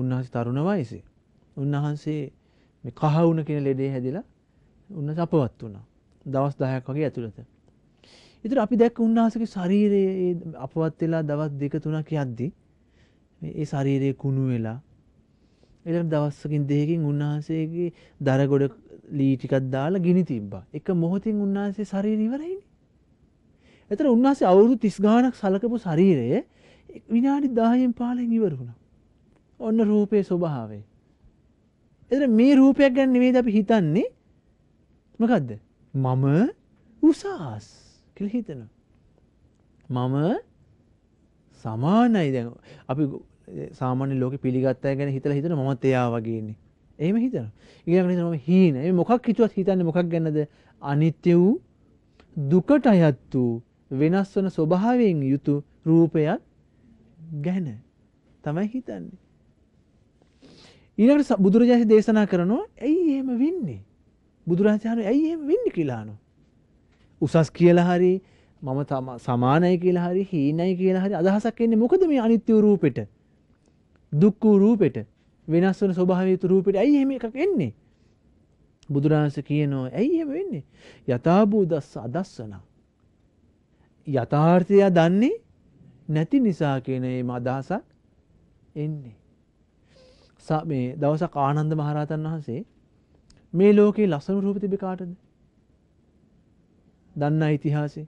උන්වහන්සේ තරුණ වයසේ උන්වහන්සේ මේ කහ වුණ කියන ලෙඩේ හැදිලා උන්වහන්සේ අපවත් වුණා. දවස් 10ක් වගේ ඇතුළත. ඉතින් අපි දැක් උන්වහන්සේගේ ශරීරයේ අපවත් වෙලා දවස් දෙක තුනක් යද්දී ඒ ශරීරය කුණු වෙලා ඊළඟ දවස්කින් දෙකකින් උන්වහන්සේගේ දර ගොඩ ලී ටිකක් දාලා ගිනි තිබ්බා. එක මොහොතින් උන්වහන්සේ ශරීරය ඉවරයිනේ. එතන උන්වහන්සේ අවුරුදු 30 ගාණක් සලකපු ශරීරය විනාඩි 10න් 15න් ඉවර වුණා. ඔන්න රූපේ ස්වභාවය. එතන මේ රූපයක් ගැන නෙමෙයිද අපි හිතන්නේ. මොකද්ද? මම උසස්. කියල හිතෙන. මම සමානයි දැ අපි සාමාන්‍ය ලෝක පිළිගත්තය ගැන හිතල හිතන මත් එයා වගේන්නේ ඒම හිතන ඉගන ම හීන මොකක් හිතුවත් හිතන්න මොකක් ගැනද අනිත්‍ය වූ දුකට අයත් වූ වෙනස් වන ස්වභාවයෙන් යුතු රූපයක් ගැන තමයි හිතන්නේ. ඊට බුදුරජාහි දේශනා කරනවා ඇයි එහෙම වෙන්නේ. බුදුරජාණය ඇයි එහෙම වෙන්න කියලානු. උසස් කියලා හරි මම සමානයි කියලා හරි හීනයි කියලා හරි අදහසක් එන්නේ මොකද මේ අනිත්‍ය රූපෙට? දුක්ඛ රූපෙට වෙනස් වෙන ස්වභාවයේ රූපෙට ඇයි එහෙම එකක් එන්නේ? බුදුරජාණන් කියනවා ඇයි එහෙම වෙන්නේ? යථාභූතස්ස අදස්සන. යථාර්ථය දන්නේ නැති නිසා කියන මේ අදහසක් එන්නේ. මේ දවසක් ආනන්ද මහරහතන් වහන්සේ මේ ලෝකේ ලස්සන රූප තිබේ කාටද? දන්නා ඉතිහාසේ.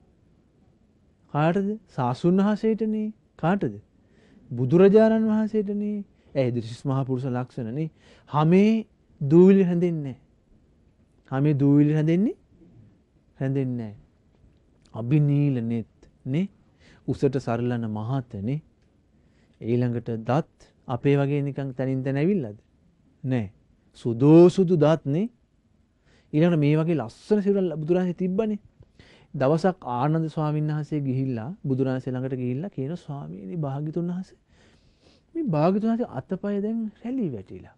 කාටද සාසුන් වහසේටනේ කාටද. බුදුරජාණන් වහන්සේටනේ ඇ දිරිශිස් මහපුරුස ලක්ෂණනේ හමේ දූවිලි හැඳෙන්නේ. හමේ දූවිලි හැඳෙන්නේ හැඳෙන්නේ. අභිනීල නෙත් නේ උසට සරලන මහතනේ ඊළඟට දත් අපේ වගේ නිකං තැනින්ද නැවිල්ලද නෑ සුදෝ සුදු දත්නේ ඊළඟට මේ වගේ ලස්සන සිරුරල් බුදුරහසේ තිබ්බනේ දවසක් ආනන්ද ස්වාමීන් වහන්සේ ගිහිල්ලා බුදුරන්සේ ළඟට ගිහිල්ලා කියන ස්වාමීනි භාග්‍යතුන් වහන්සේ මේ භාග්‍යතුන් වහන්සේ අතපය දැන් රැලි වැටිලා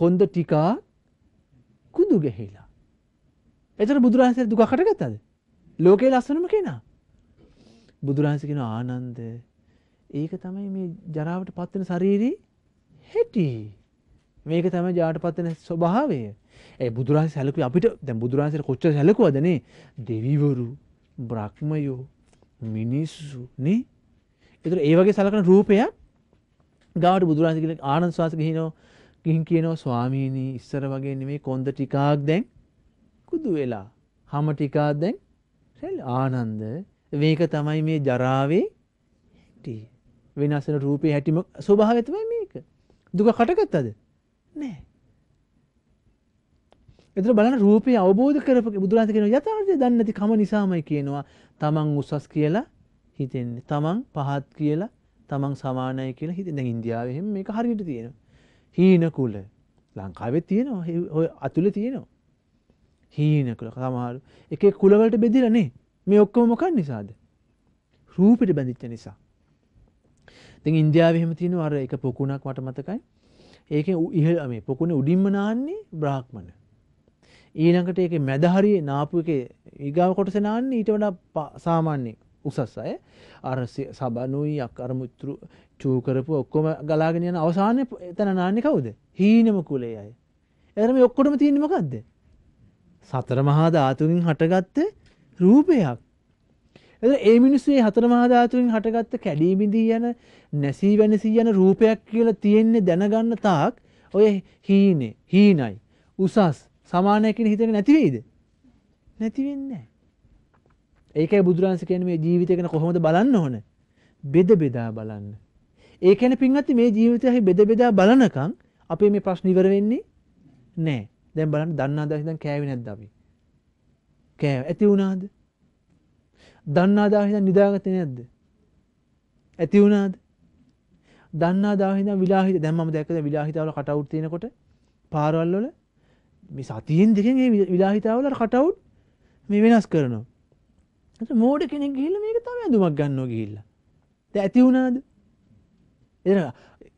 කොන්ද ටිකක් කුඳු ගැහිලා එතන බුදුරන්සේ දුක හටගත්තද ලෝකේ ලස්සනම කෙනා බුදුරහන්සේ කියන ආනන්ද ඒක තමයි මේ ජරාවට පත්වන ශරීරී හැටි මේක තමයි ජාට පත්වන ස්වභාවය ඒ බුදුරහස සැලකුවේ අපිට දැන් බුදුරහසට කොච්චර සැලකුවදනේ දෙවිවරු බ්‍රහ්මයෝ මිනිස්සු නේ ඒතර ඒ වගේ සලකන රූපයක් ගාවට බුදුරහස කියලා ආනන්ද ස්වාමීන් ගිහිනෝ ගිහින් කියනවා ස්වාමීනි ඉස්සර වගේ නෙමෙයි කොන්ද ටිකක් දැන් කුදු වෙලා හැම ටිකක් දැන් ආනන්ද මේක තමයි මේ ජරාවේ ටී වෙනස් වෙන රූපේ හැටිම ස්වභාවය තමයි මේක දුක කටගත්තද නෑ එතන බලන්න රූපය අවබෝධ කරපු බුදුරජාණන් කියන යථාර්ථය දන්නේ නැති කම නිසාමයි කියනවා තමන් උසස් කියලා හිතෙන්නේ. තමන් පහත් කියලා තමන් සමානයි කියලා හිතෙන. දැන් ඉන්දියාවේ හැම මේක හරියට තියෙනවා. හීන කුල ලංකාවේ තියෙනවා. ඔය අතුලේ තියෙනවා. හීන කුල සමහර එක එක කුල වලට බෙදිලා නේ. මේ ඔක්කොම මොකක් නිසාද? රූපෙට බැඳිච්ච නිසා. ඉතින් ඉන්දියාවේ එහෙම තියෙනවා අර එක පොකුණක් මට මතකයි. ඒකෙන් ඉහළ මේ පොකුණේ උඩින්ම නාන්නේ බ්‍රාහ්මණ. ඊනකට එක මැදහරි නාපු එක ඒගාව කොටසනාන්න ඊට වඩා සාමාන්‍ය උසස් අය අර සබනුයි අක් අර මුත්‍රු චූකරපු ඔක්කොම ගලාගෙන යන අවසානය එතන නාන්නේ කවුද හීනම කුලේ අය එරම ඔක්කොටම තියෙන්නේ මොකද්ද සතර මහා ධාතුන්ගෙන් හටගත්ත රූපයක් ඒ මිනිස්සේ හතර මහධාතුරින් හටගත්ත කැඩීබිඳී යන නැසී වැනසී යන රූපයක් කියලා තියෙන්නේ දැනගන්න තාක් ඔය හීනේ හීනයි උසස් සමානයකින් හිතන නැතිවේද නැතිවෙන්න ඒකයි බුදුරන්ස කියන මේ ජීවිතයගෙන කොහොමද බලන්න ඕන බෙද බෙදා බලන්න ඒකැන පින්ගත්ති මේ ජීවිතයහි බෙද බෙදා බලනකං අපේ මේ ප්‍රශ් නිවර වෙන්නේ නෑ දැම් බලන්න දන්නා දහිතන් කෑවි නැද්දවි කෑ ඇති වුණාද දන්නා දාහිතන් නිදාගත නැද්ද ඇති වුණාද දන්නා දාහිත විලාහිත දැම්ම දැකද විලාහිතාවල කටවුත්තියනකොට පාරවල්ලොල මේ සතියෙන් දෙකෙන් ඒ විලාහිතාවල කටවුට් මේ වෙනස් කරනවා. ඇත මෝඩ කෙනෙක් ගිහිල්ල මේක තම ඇඳුමක් ගන්නෝ ගිහිල්ල. ද ඇති වුණාද එ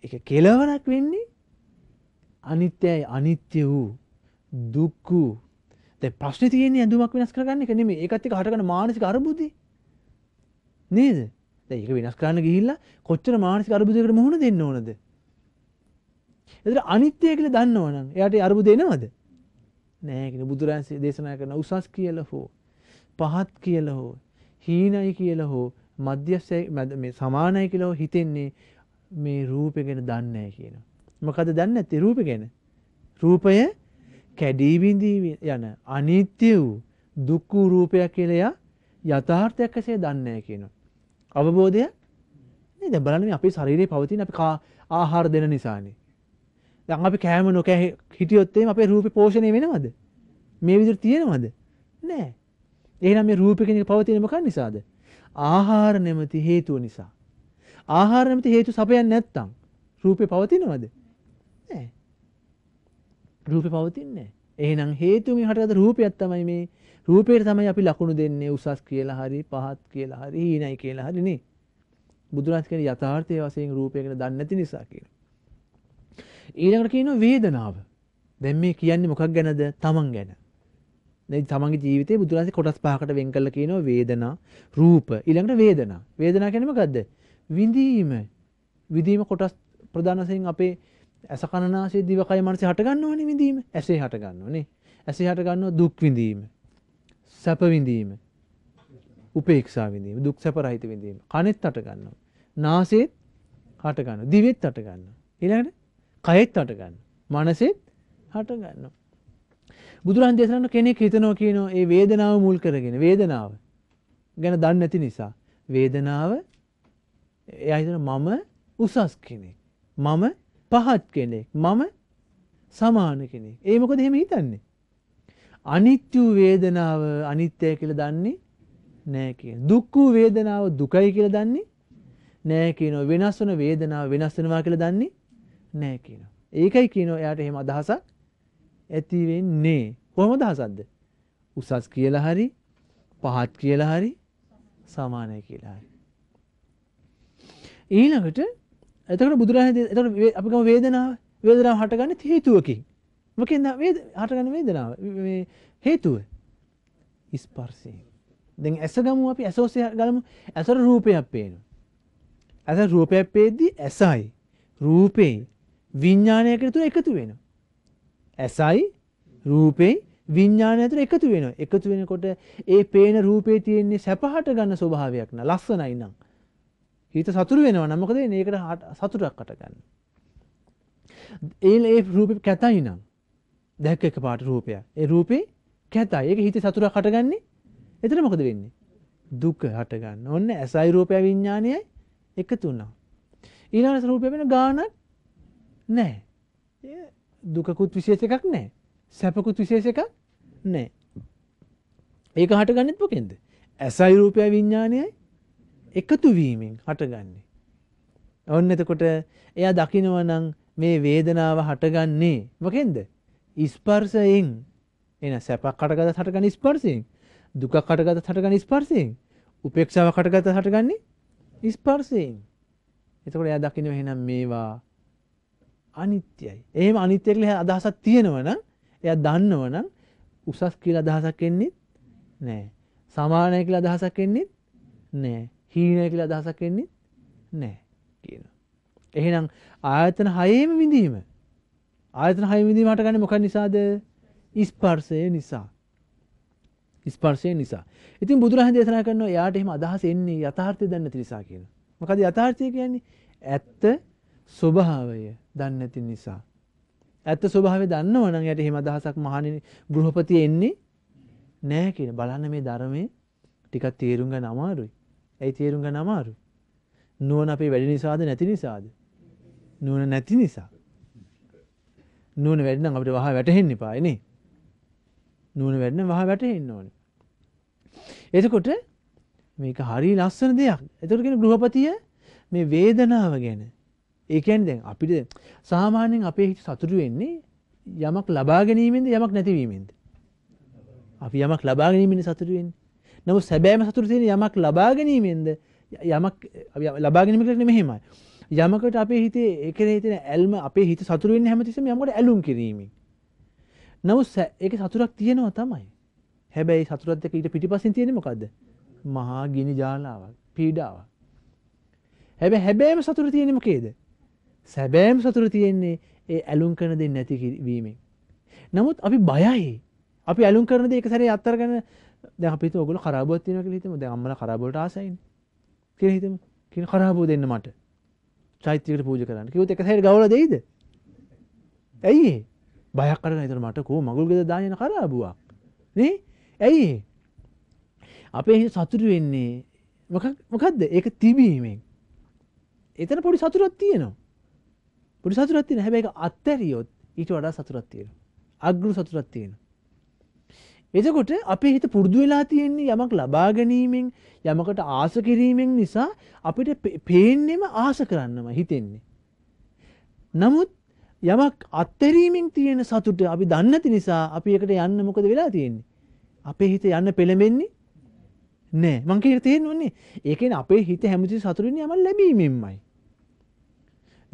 එක කෙලවරක් වෙන්නේ අනිත්‍යයි අනිත්‍ය වූ දුක්කු ප්‍රශ්න තියන්නේ ඇඳුමක් වෙනස් කරගන්න එක නෙමේ ඒකත්තික හටකන මානසික අරබුදි නේද ඒක වෙනස් කරන්න ගිහිල්ලා කොච්චර මානසික අරබුදයකට මුහුණ දෙන්න ඕනද එතර අනිත්‍යය කියල දන්නවනම් එයාට අරබුදෙනවද නෑ කියන බුදුරජාණන් දේශනා කරන උසස් කියලා හෝ පහත් කියලා හෝ හීනයි කියලා හෝ මධ්‍යස්ථයි මේ සමානයි කියලා හෝ හිතෙන්නේ මේ රූපය ගැන දන්නේ නැහැ කියනවා. මොකද දන්නේ නැත්තේ රූපය ගැන? රූපය කැඩී බිඳී යන අනිත්‍ය වූ දුක් වූ රූපයක් කියලා එයා යථාර්ථයක් ඇසේ දන්නේ නැහැ කියනවා. අවබෝධය නේද බලන්න මේ අපේ ශරීරයේ පවතින අපි ආහාර දෙන නිසානේ. දැන් අපි කෑම නොකෑ හිටියොත් එහෙම අපේ රූපේ පෝෂණය වෙනවද? මේ විදුර තියෙනවද නෑ එහනම් මේ රූප කෙනෙක පවතිනමක නිසාද ආහාර නැමති හේතුව නිසා ආහාර නැමති හේතු සපයන් නැත්තං රූපය පවතිනවද නෑ රූපය පවතින්නේ එහෙනම් හේතුමින් හටගත රූපයක් තමයි මේ රූපයට තමයි අපි ලකුණු දෙන්නේ උසස් කියලා හරි පහත් කියලා හරි හීනයි කියලා හරි නේ බුදුරජාණන් කියන යථාර්ථයේ වශයෙන් රූපය ගැන දන්නේ නැති නිසා කියන ඊළඟට කියනවා වේදනාව දැන් මේ කියන්නේ මොකක් ගැනද තමන් ගැන තමන්ගේ ජීවිතේ බුදුරජාණන් කොටස් පහකට වෙන් කළා කියනවා වේදනා රූප ඊළඟට වේදනා වේදනා කියන්නේ මොකද්ද විඳීම විඳීම කොටස් ප්‍රධාන වශයෙන් අපේ ඇස කන නාසය දිවකය මනස හට ගන්නවනේ විඳීම ඇසේ හට ගන්නවනේ ඇසේ හට ගන්නව දුක් විඳීම සැප විඳීම උපේක්ෂා විඳීම දුක් සැප රහිත විඳීම කනෙත් හට ගන්නවා නාසෙත් හට ගන්නවා දිවෙත් හට ගන්නවා ඊළඟට කයෙත් හට ගන්නවා මනසෙත් හට ගන්නවා බුදුරන් දෙසරන්න කෙනෙක් හිතනෝ කියනෝ ඒ වේදනාව මුල් කරගෙන වේදනාව ගැන දන්න නැති නිසා. වේදනාව එහිතන මම උසස් කෙනෙක්. මම පහත් කෙනෙක්. මම සමාන කෙනෙක්. ඒ මොකද එහෙම හිතන්නේ. අනිත්‍ය වේදනාව අනිත්‍යය කියලා දන්නේ නෑ කියන. දුක් වූ වේදනාව දුකයි කියලා දන්නේ නෑ කියනවා. වෙනස් වන වේදනාව වෙනස් වෙනවා කියලා දන්නේ නෑ කියනවා. ඒකයි කියනවා එයාට එහෙම අදහසක් ඇතිවෙන්නේ. කොහොම දහසක්ද? උසස් කියලා හරි පහත් කියලා හරි සමානයි කියලා හරි. ඊළඟට එතකොට බුදුරජාණන් එතකොට අපිකම වේදනාව වේදනාව හටගන්නේ හේතුවකින්. මොකෙන්ද වේද හටගන්නේ වේදනාව? මේ හේතුව. ස්පර්ශයෙන්. දැන් ඇස ගමු අපි ඇස ඔස්සේ ගලමු. ඇසර රූපයක් පේනවා. ඇස රූපයක් පේද්දී ඇසයි රූපේ විඥානයකට තුන එකතු වෙනවා. ඇසයි රූපෙයි විඤ්ඥාන ඇතර එකතු වෙන එකතු වෙනකොට ඒ පේන රූපේ තියෙන්නේ සැපහට ගන්න ස්වභාවයක් න ලස්සනයි නම්. හිත සතුර වෙනවා නමකද ඒකට හට සතුරක් කටගන්න. ඒ ඒ රූපි කැතයි නම් දැක් එක පාට රූපය ඒ රූපේ කැතයි ඒක හිත සතුර කටගන්නේ එතර මොකද වෙන්නේ. දුක හටගන්න ඔන්න ඇසයි රූපය විඤ්ඥානයයි එකතුන්නා. ඊලාස රූපය වෙන ගානක් නෑ දුකකුත් විශේෂ එකක් නෑ සැපකුත් විශේෂ එකක් නෑ. ඒක හට ගන්නත් පොකෙන්ද. ඇසයි රූපය විඤ්ඥානයයි එකතු වීමෙන් හටගන්නේ. ඔන්න එතකොට එයා දකිනවනං මේ වේදනාව හටගන්නේ මකෙන්ද. ඉස්පර්සයෙන් එන සැපක් කටගත හටගන ස්පර්සියෙන් දුකක් කටගත හටගන ස්පර්සියෙන් උපේක්ෂාව කටගත හටගන්නේ ඉස්පර්සයෙන් එතකොට එයා දකිනව හෙනම් මේවා අනිත්‍යයි. එහෙම අනිත්‍ය කියලා අදහසක් තියෙනවනම් එයා දන්නවනම් උසස් කියලා අදහසක් එන්නේ නැහැ. සමානයි කියලා අදහසක් එන්නේ නැහැ. හීනයි කියලා අදහසක් එන්නේ නැහැ කියනවා. එහෙනම් ආයතන හයේම විඳීම ආයතන හයම විඳීම හටගන්නේ මොකක් නිසාද? ස්පර්ශය නිසා. ස්පර්ශය නිසා. ඉතින් බුදුරහන් දේශනා කරනවා එයාට එහෙම අදහස එන්නේ යථාර්ථය දන්නේ නැති නිසා කියලා. මොකද යථාර්ථය කියන්නේ ඇත්ත ස්වභාවය දන්නේ නැති නිසා. ඇත්ත ස්වභාවය දන්නව නම් යට එහෙම අදහසක් මහණෙනි ගෘහපති එන්නේ නෑ කියන බලන්න මේ ධර්මයේ ටිකක් තේරුම් ගන්න අමාරුයි. ඇයි තේරුම් ගන්න අමාරුයි? නුවණ අපේ වැඩි නිසාද නැති නිසාද? නුවණ නැති නිසා. නුවණ වැඩි නම් අපිට වහ වැටෙන්න එපා නේ. නුවණ වැඩි නම් වහ වැටෙන්න ඕනේ. එතකොට මේක හරි ලස්සන දෙයක්. එතකොට කියන්නේ ගෘහපතිය මේ වේදනාව ගැන ඒකන් දැන් අපිට සාමාන්‍යෙන් අපේ හිට සතුරු වෙන්නේ යමක් ලබා ගැනීමෙන්ද යමක් නැතිවීමෙන්ද. අපි යමක් ලබා ගැනීමෙන් සතුරුවෙන් නමු සැබෑම සතුරු තියෙන යමක් ලබා ගැනීමෙන්ද යමක් ලබා ගැනීම කරන මෙහෙමයි. යමකට අපේ හිතේ එකනේ තියෙන ඇල්ම අපේ හිත සතුරු වෙන්නේ හැමතිස්සෙම යමකට ඇලුම් කිරීමෙන්. නමුත් ඒක සතුරක් තියෙනවා තමයි. හැබැයි සතුරත් එක්ක ඊට පිටිපස්සෙන් තියෙන්නේ මොකද්ද? මහා ගිනි ජාලාවක්, පීඩාවක්. හැබැයි හැබෑම සතුරු තියෙන්නේ මොකේද? සැබෑම් සතුර තියෙන්නේ ඒ ඇලුම් කරන දෙ නැතිවීමෙන්. නමුත් අපි බයයි අපි ඇලුම් කරන දෙ එක සැරේ අත්තරගන දැ අපි ඔගුල කරබත්තින හිතම ද අම්මල කරබොට ආසයින් කිය හිතම කින් කරාබෝ දෙන්න මට චෛත්‍යකට පූජ කරන්න කිවත් එක සැර ගවල දෙයිද ඇයි බයක් කරන ඉතර මටකෝ මගුල්ගෙද දායන කරාබුවක් නේ ඇයි අපේ සතුරු වෙන්නේ මොකක්ද ඒක තිබීමෙන් එතන පොඩි සතුරත් තියෙනවා බොඩි සතුරක් තියෙන හැබැයි ඒක අත්හැරියොත් ඊට වඩා සතුරක් තියෙනවා. අග්‍ර සතුරක් තියෙනවා. එතකොට අපේ හිත පුරුදු වෙලා තියෙන්නේ යමක් ලබා ගැනීමෙන් යමකට ආස කිරීමෙන් නිසා අපිට පේන්නෙම ආස කරන්නම හිතෙන්නේ. නමුත් යමක් අත්තරීමෙන් තියෙන සතුට අපි දන්නති නිසා අපි එකට යන්න මොකද වෙලා තියෙන්නේ. අපේ හිත යන්න පෙළඹෙන්නේ නෑ මංකේ තයෙන් වන්නේ ඒකෙන් අපේ හිත හැමති සතුරින් යම ලැබීමෙන්මයි.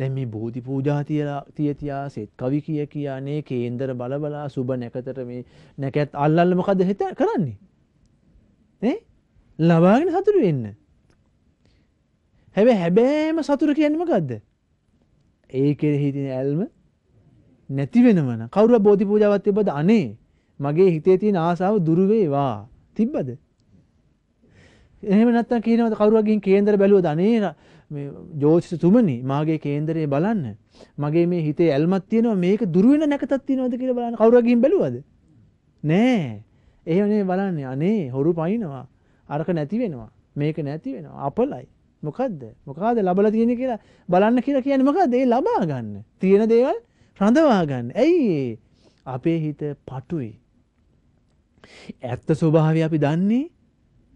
දැන් මේ බෝධි පූජා තියලා තියතියා සෙත් කවි කිය කියානේ කේන්දර බලබලා සුබ නැකතට මේ නැකත් අල්ලල්ල මොකද හිත කරන්නේ නේ ලබාගෙන සතුටු වෙන්න හැබැයි හැබෑම සතුට කියන්නේ මොකද්ද ඒ කෙරෙහි තියෙන ඇල්ම නැති වෙනවන කවුරු බෝධි පූජාවක් තිබ්බද අනේ මගේ හිතේ තියෙන ආසාව දුරු වේවා තිබ්බද එහෙම නැත්තම් කියනවද කවුරුවකින් කේන්දර බැලුවද අනේ ජෝතිසතුමනි මාගේ කේන්දරේ බලන්න මගේ මේ හිතේ ඇල්මත් තියෙනවා මේක දුරුවෙන නැකතත් තියෙනවද කියලා බලන්න කවුරු ගිහින් බැලුවද නෑ එහෙමනේ බලන්නේ අනේ හොරු පනිනවා අරක නැති වෙනවා මේක නැති වෙනවා අපලයි මොකද්ද මොකද්ද ලබලා තියෙන්නේ කියලා බලන්න කියලා කියන්නේ මොකද්ද ඒ ලබා ගන්න තියෙන දේවල් රඳවා ගන්න ඇයි අපේ හිත පටුයි ඇත්ත ස්වභාවය අපි දන්නේ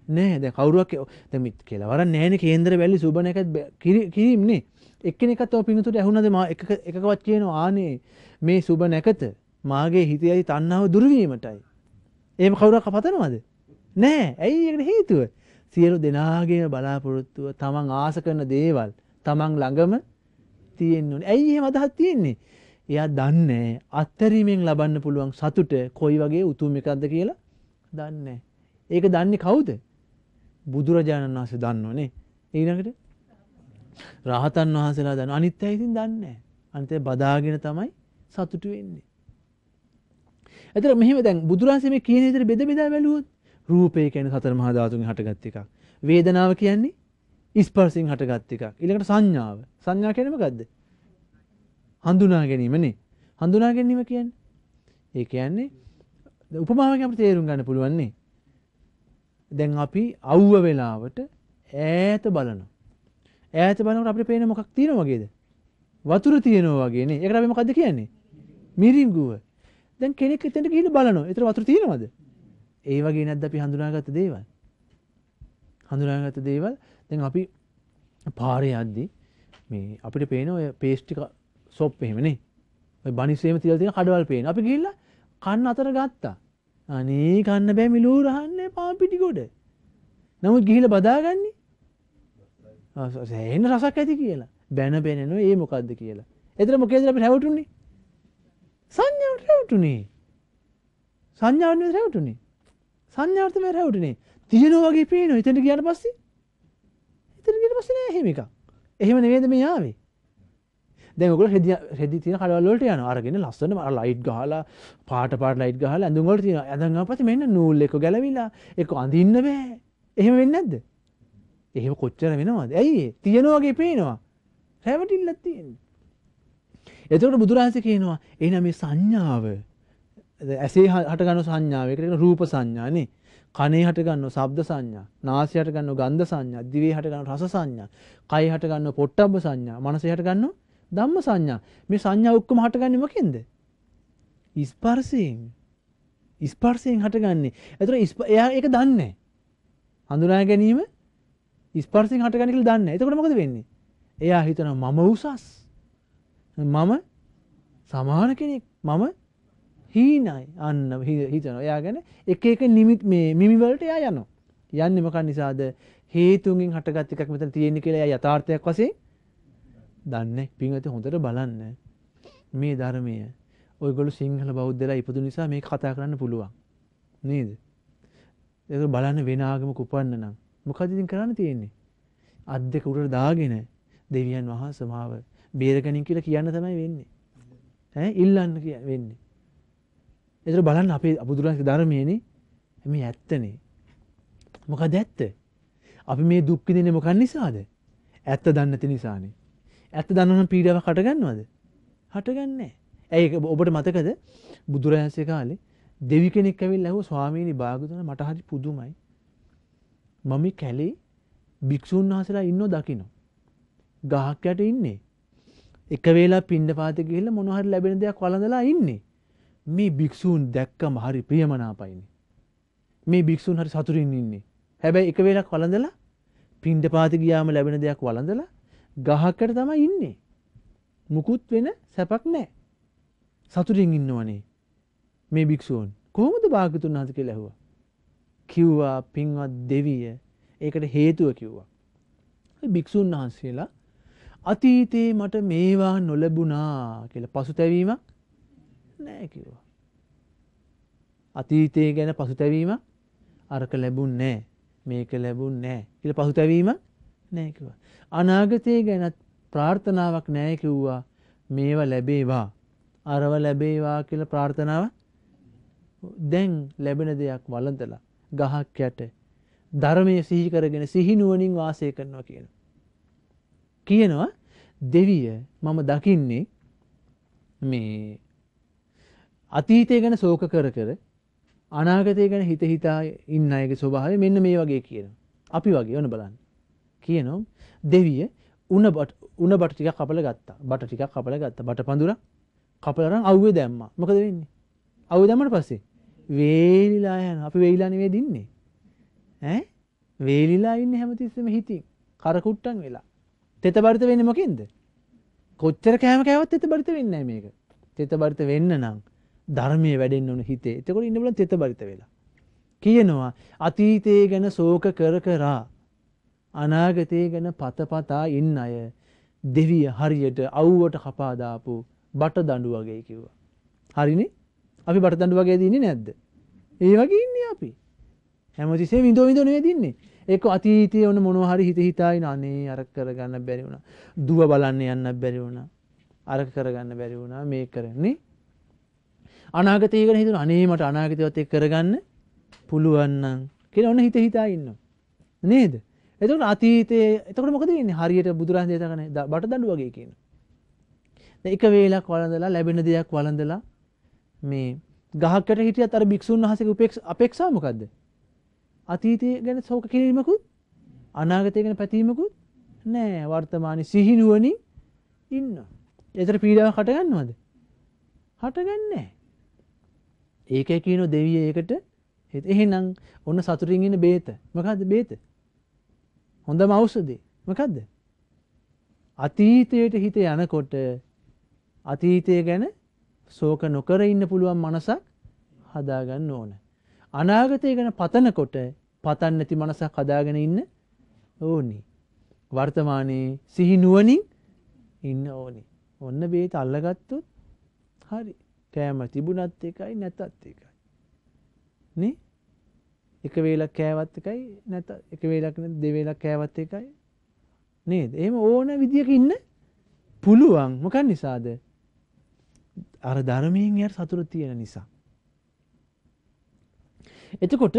නෑ දැ කවරුවක් තම කෙලවර නෑන කේන්ද්‍ර වැල්ලි සුබන එකත් කිරීම්න්නේ එක්කනෙකත් පිනතුට ඇහුණද ම එකකවත් කියන ආනේ මේ සුබ නැකත මාගේ හිතයයි තන්නාව දුරවීමටයි. ඒම කවුරක් පතනවද. නෑ ඇයි එකට හේතුව සියලු දෙනාගේ බලාපොරොත්තුව තමන් ආස කරන දේවල් තමන් ළඟම තියෙන්න්නන ඇයි ඒ මදහත් තියෙන්නේ. එයා දන්නේ අත්තරීමෙන් ලබන්න පුළුවන් සතුට කොයි වගේ උතුම් එකක්ද කියලා දන්නේ. ඒක දන්නේ කවුද බුදුරජාණන් වහන්සේ දන්නවනේ ඊළඟට රහතන් වහන්සේලා දන්න අනිත්‍ය ඉතින් දන්නේ අනිත්‍ය බදාගෙන තමයි සතුටු වෙන්නේ. එතන මෙහෙම දැන් බුදුරජාණන් මේ කියන විදිහට බෙද බෙදා බැලුවොත් රූපය කියන්නේ සතර මහා ධාතුන්ගෙන් හටගත් එකක්. වේදනාව කියන්නේ ස්පර්ශයෙන් හටගත් එකක්. ඊළඟට සංඥාව. සංඥා කියන්නේ මොකද්ද? හඳුනා ගැනීමනේ. හඳුනා ගැනීම කියන්නේ ඒ කියන්නේ උපමාවකින් අපිට තේරුම් ගන්න පුළුවන් නේ. දැන් අපි අව්ව වෙලාවට ඈත බලනවා. ඈත බලනකොට අපිට පේන මොකක් තියෙනව වගේද? වතුර තියෙනවා වගේනේ. ඒකට අපි මොකද්ද කියන්නේ? මිරිඟුව. දැන් කෙනෙක් එතනට ගිහින් බලනවා. ඒතර වතුර තියෙනවද? ඒ වගේ නැද්ද අපි හඳුනාගත්ත දේවල්? හඳුනාගත්ත දේවල් දැන් අපි පාරේ යද්දී මේ අපිට පේන ඔය පේස්ට් ටික සොප් එහෙමනේ. ඔය බනිස් එහෙම තියලා තියෙන කඩවල් පේන. අපි ගිහිල්ලා කන්න අතර ගත්තා. අනේ කන්න බෑ මිලූ රහන්නේ පාපිටි ගොඩ. නමුත් ගිහිල්ලා බදාගන්නේ. සෑහෙන රසක් ඇති කියලා. බැන බැනෙනෝ ඒ මොකද්ද කියලා. එතන මොකේද අපිට හැවටුනේ? සංඥාවට හැවටුනේ. සංඥාවට නේද හැවටුනේ. සංඥාවට තමයි හැවටුනේ. තියෙනවා වගේ පේනවා. එතනට ගියාට පස්සේ එතන ගියාට පස්සේ නෑ එහෙම එකක්. එහෙම නෙවෙයිද මේ ආවේ. දැගල හෙදි තින කලවලට යන අරගෙන ලස්සන අර ලයිට් ගහලා පාට පාට ලයිට් ගහල ඇඳුවලට තින ඇඳඟ පති මෙන්න නූල් එක ගැලවිලා එක අඳන්න බෑ එහෙම වෙන්න ඇද එහෙම කොච්චර වෙනවාද ඇයි තියෙනවාගේ පේනවා රැවටිල්ලත් තියෙන් එතකට බුදුරහස කියනවා එන මේ සංඥාව ඇසේ හටගනු සංඥාවකට රූප සංඥානේ කනේ හටගන්න සබ්ද සංඥා නාසි හටගන්න ගන්ධ සංඥා දිවේ හටගන්න රස සංඥා කයි හටගන්න පොට්ටබ්බ සංඥා මනසේ හටගන්න ධම්ම සංඥා මේ සංඥා ඔක්කොම හටගන්නේ මොකෙන්ද? ස්පර්ශයෙන්. ස්පර්ශයෙන් හටගන්නේ. ඒතර එයා ඒක දන්නේ හඳුනා ගැනීම ස්පර්ශයෙන් හටගන්නේ කියලා දන්නේ. එතකොට මොකද වෙන්නේ? එයා හිතනවා මම උසස්. මම සමාන කෙනෙක්. මම හීනයි. අන්න හිතනවා. එයා ගැන එක එක නිමිත් මේ මිමි වලට එයා යනවා. යන්නේ මොකක් නිසාද? හේතුන්ගෙන් හටගත් එකක් මෙතන තියෙන්නේ කියලා එයා යථාර්ථයක් වශයෙන් දන්නේ පින්වත හොඳට බලන්න මේ ධර්මය ඔයගොලු සිංහල බෞද්ධලා ඉපදු නිසා මේ කතා කරන්න පුළුවන් නේද ඒක බලන්න වෙන ආගමක උපන්න නම් මොකද ඉතින් කරන්න තියෙන්නේ අත් දෙක උඩට දාගෙන දෙවියන් වහා සමාව බේරගනින් කියලා කියන්න තමයි වෙන්නේ ඈ ඉල්ලන්න වෙන්නේ ඒතර බලන්න අපේ බුදුරජාණන් ධර්මයේනේ මේ ඇත්තනේ මොකද ඇත්ත අපි මේ දුක් විඳින්නේ මොකක් නිසාද ඇත්ත දන්නේ නැති නිසානේ ඇත්ත දන්නන පීඩාව කටගන්නවද හටගන්නේ ඇයි ඔබට මතකද බුදුරහන්සේ කාලේ දෙවි කෙනෙක් ඇවිල් ඇහෝ ස්වාමීනි භාගතන මට හරි පුදුමයි මම කැලේ භික්‍ෂූන් වහසලා ඉන්න දකිනෝ ගහක්යට ඉන්නේ එක වෙලා පින්ඩ පාත කියල මොනහරි ලැබෙන දෙයක් වලඳලා ඉන්නේ මේ භික්‍ෂූන් දැක්කම හරි ප්‍රියමනාපයින්නේ මේ භික්‍ෂූන් හරි සතුරින් ඉන්නේ හැබැයි එක වෙලක් වලඳලා පින්ඩ පාති ගියාම ලැබෙන දෙයක් වලඳලා ගහකට තමයි ඉන්නේ. මුකුත් වෙන සැපක් නෑ. සතුරින් ඉන්නවනේ මේ භික්‍ෂූන් කොහොමද භාගතුන් වහස කියලා ඇහුවා. කිව්වා පින්වත් දෙවිය ඒකට හේතුව කිව්වා. භික්‍ෂූන් වහන්සේලා අතීතයේ මට මේවා නොලැබුණා කියලා පසුතැවීමක් නෑ කිව්වා. අතීතය ගැන පසුතැවීම අරක ලැබුන් නෑ මේක ලැබුන් නෑ කියල පසුතැවීමක් නෑ කිව්වා. අනාගතය ගැනත් ප්‍රාර්ථනාවක් නෑ කිව්වා. මේව ලැබේවා. අරව ලැබේවා කියලා ප්‍රාර්ථනාව දැන් ලැබෙන දෙයක් වළඳලා ගහක් යට ධර්මය සිහි කරගෙන සිහිනුවනින් වාසය කරනවා කියන. කියනවා දෙවිය මම දකින්නේ මේ අතීතය ගැන සෝක කර කර අනාගතය ගැන හිත හිතා ඉන්න අයගේ ස්වභාවය මෙන්න මේ වගේ කියන. අපි වගේ ඕන බලන්න. කියනම් දෙවිය උන උන බට ටික කපල ගත්තා බට ටික කපල ගත්ත බට පඳුර කපලරන් අව්වේ දැම්ම මොකද වෙන්නේ අවු දැමට පස්සේ වේලිලා යන අපි වෙයිලානවේ දින්නේ ඇ වේලිලා ඉන්න හැමතිස්සම හිතින් කරකුට්ටන් වෙලා තෙත බරිත වෙන්න මොකින්ද කොච්චර කෑම කෑවත් තෙත බරිත වෙන්න මේක තෙත බරිත වෙන්න නම් ධර්මය වැඩෙන් ඕන හිතේ එතකොට ඉන්නබල තෙත බරිත වෙලා කියනවා අතීතයේ ගැන සෝක කර කරා අනාගතය ගැන පතපතා ඉන්න අය දෙවිය හරියට අව්වට කපාදාපු බට දඩු වගේ කිව්වා. හරිනි අපි බට දඩු වගේ දන්නේ නැද්ද. ඒ වගේ ඉන්න අපි හැමතිසේ විඳෝ විදනේ දින්නේ ඒක අතීතය ඔන්න මොනහරි හිත හිතායි අනේ අරක් කරගන්න බැරි වුණ දුව බලන්න යන්න බැරි වුණ අරක කරගන්න බැරි වුණා මේ කරන්නේ අනාගතයකන හිතුන අනේමට අනාගතයවත් එක් කරගන්න පුළුවන්නන් කියලා ඔන්න හිත හිතා ඉන්න නේද? එතකට අතීතයේ එතකට මොකද වෙන්නේ හරියට බුදුරන් දේතකන බට දඩු වගේ කියන එක වේලක් වලඳලා ලැබෙන දෙයක් වලඳලා මේ ගහකට හිටිය අර භික්ෂූන් වහසක උපෙක් අපේක්ෂා මොකක්ද අතීතය ගැන සෝක කිරීමකුත් අනාගතය ගැන පැතීමකුත් නෑ වර්තමාන සිහිනුවනි ඉන්න එතර පීඩාව හටගන්නවද හටගන්නේ ඒක කියනො දෙවිය ඒකට එහෙනම් ඔන්න සතුරින් ඉන්න බේත මකද බේත හොඳ මෞසදේ මකක්ද අතීතයට හිත යනකොට අතීතය ගැන සෝක නොකර ඉන්න පුළුවන් මනසක් හදාගන්න ඕන. අනාගතය ගැන පතනකොට පතන්න නැති මනසක් හදාගෙන ඉන්න ඕනි. වර්තමානයේ සිහි නුවණින් ඉන්න ඕනි. ඔන්න බේත අල්ලගත්තොත් හරි. කෑම තිබුණත් එකයි නැතත් එකයි. නේ? එක වේලක් කෑවත් එකයි නැත එක වේලක්න දෙවේලක් කෑවත් එකයි නේද එම ඕන විදිහක ඉන්න පුළුවන් මොකන් නිසාද අර ධර්මයෙන් යට සතුර තියෙන නිසා එතකොට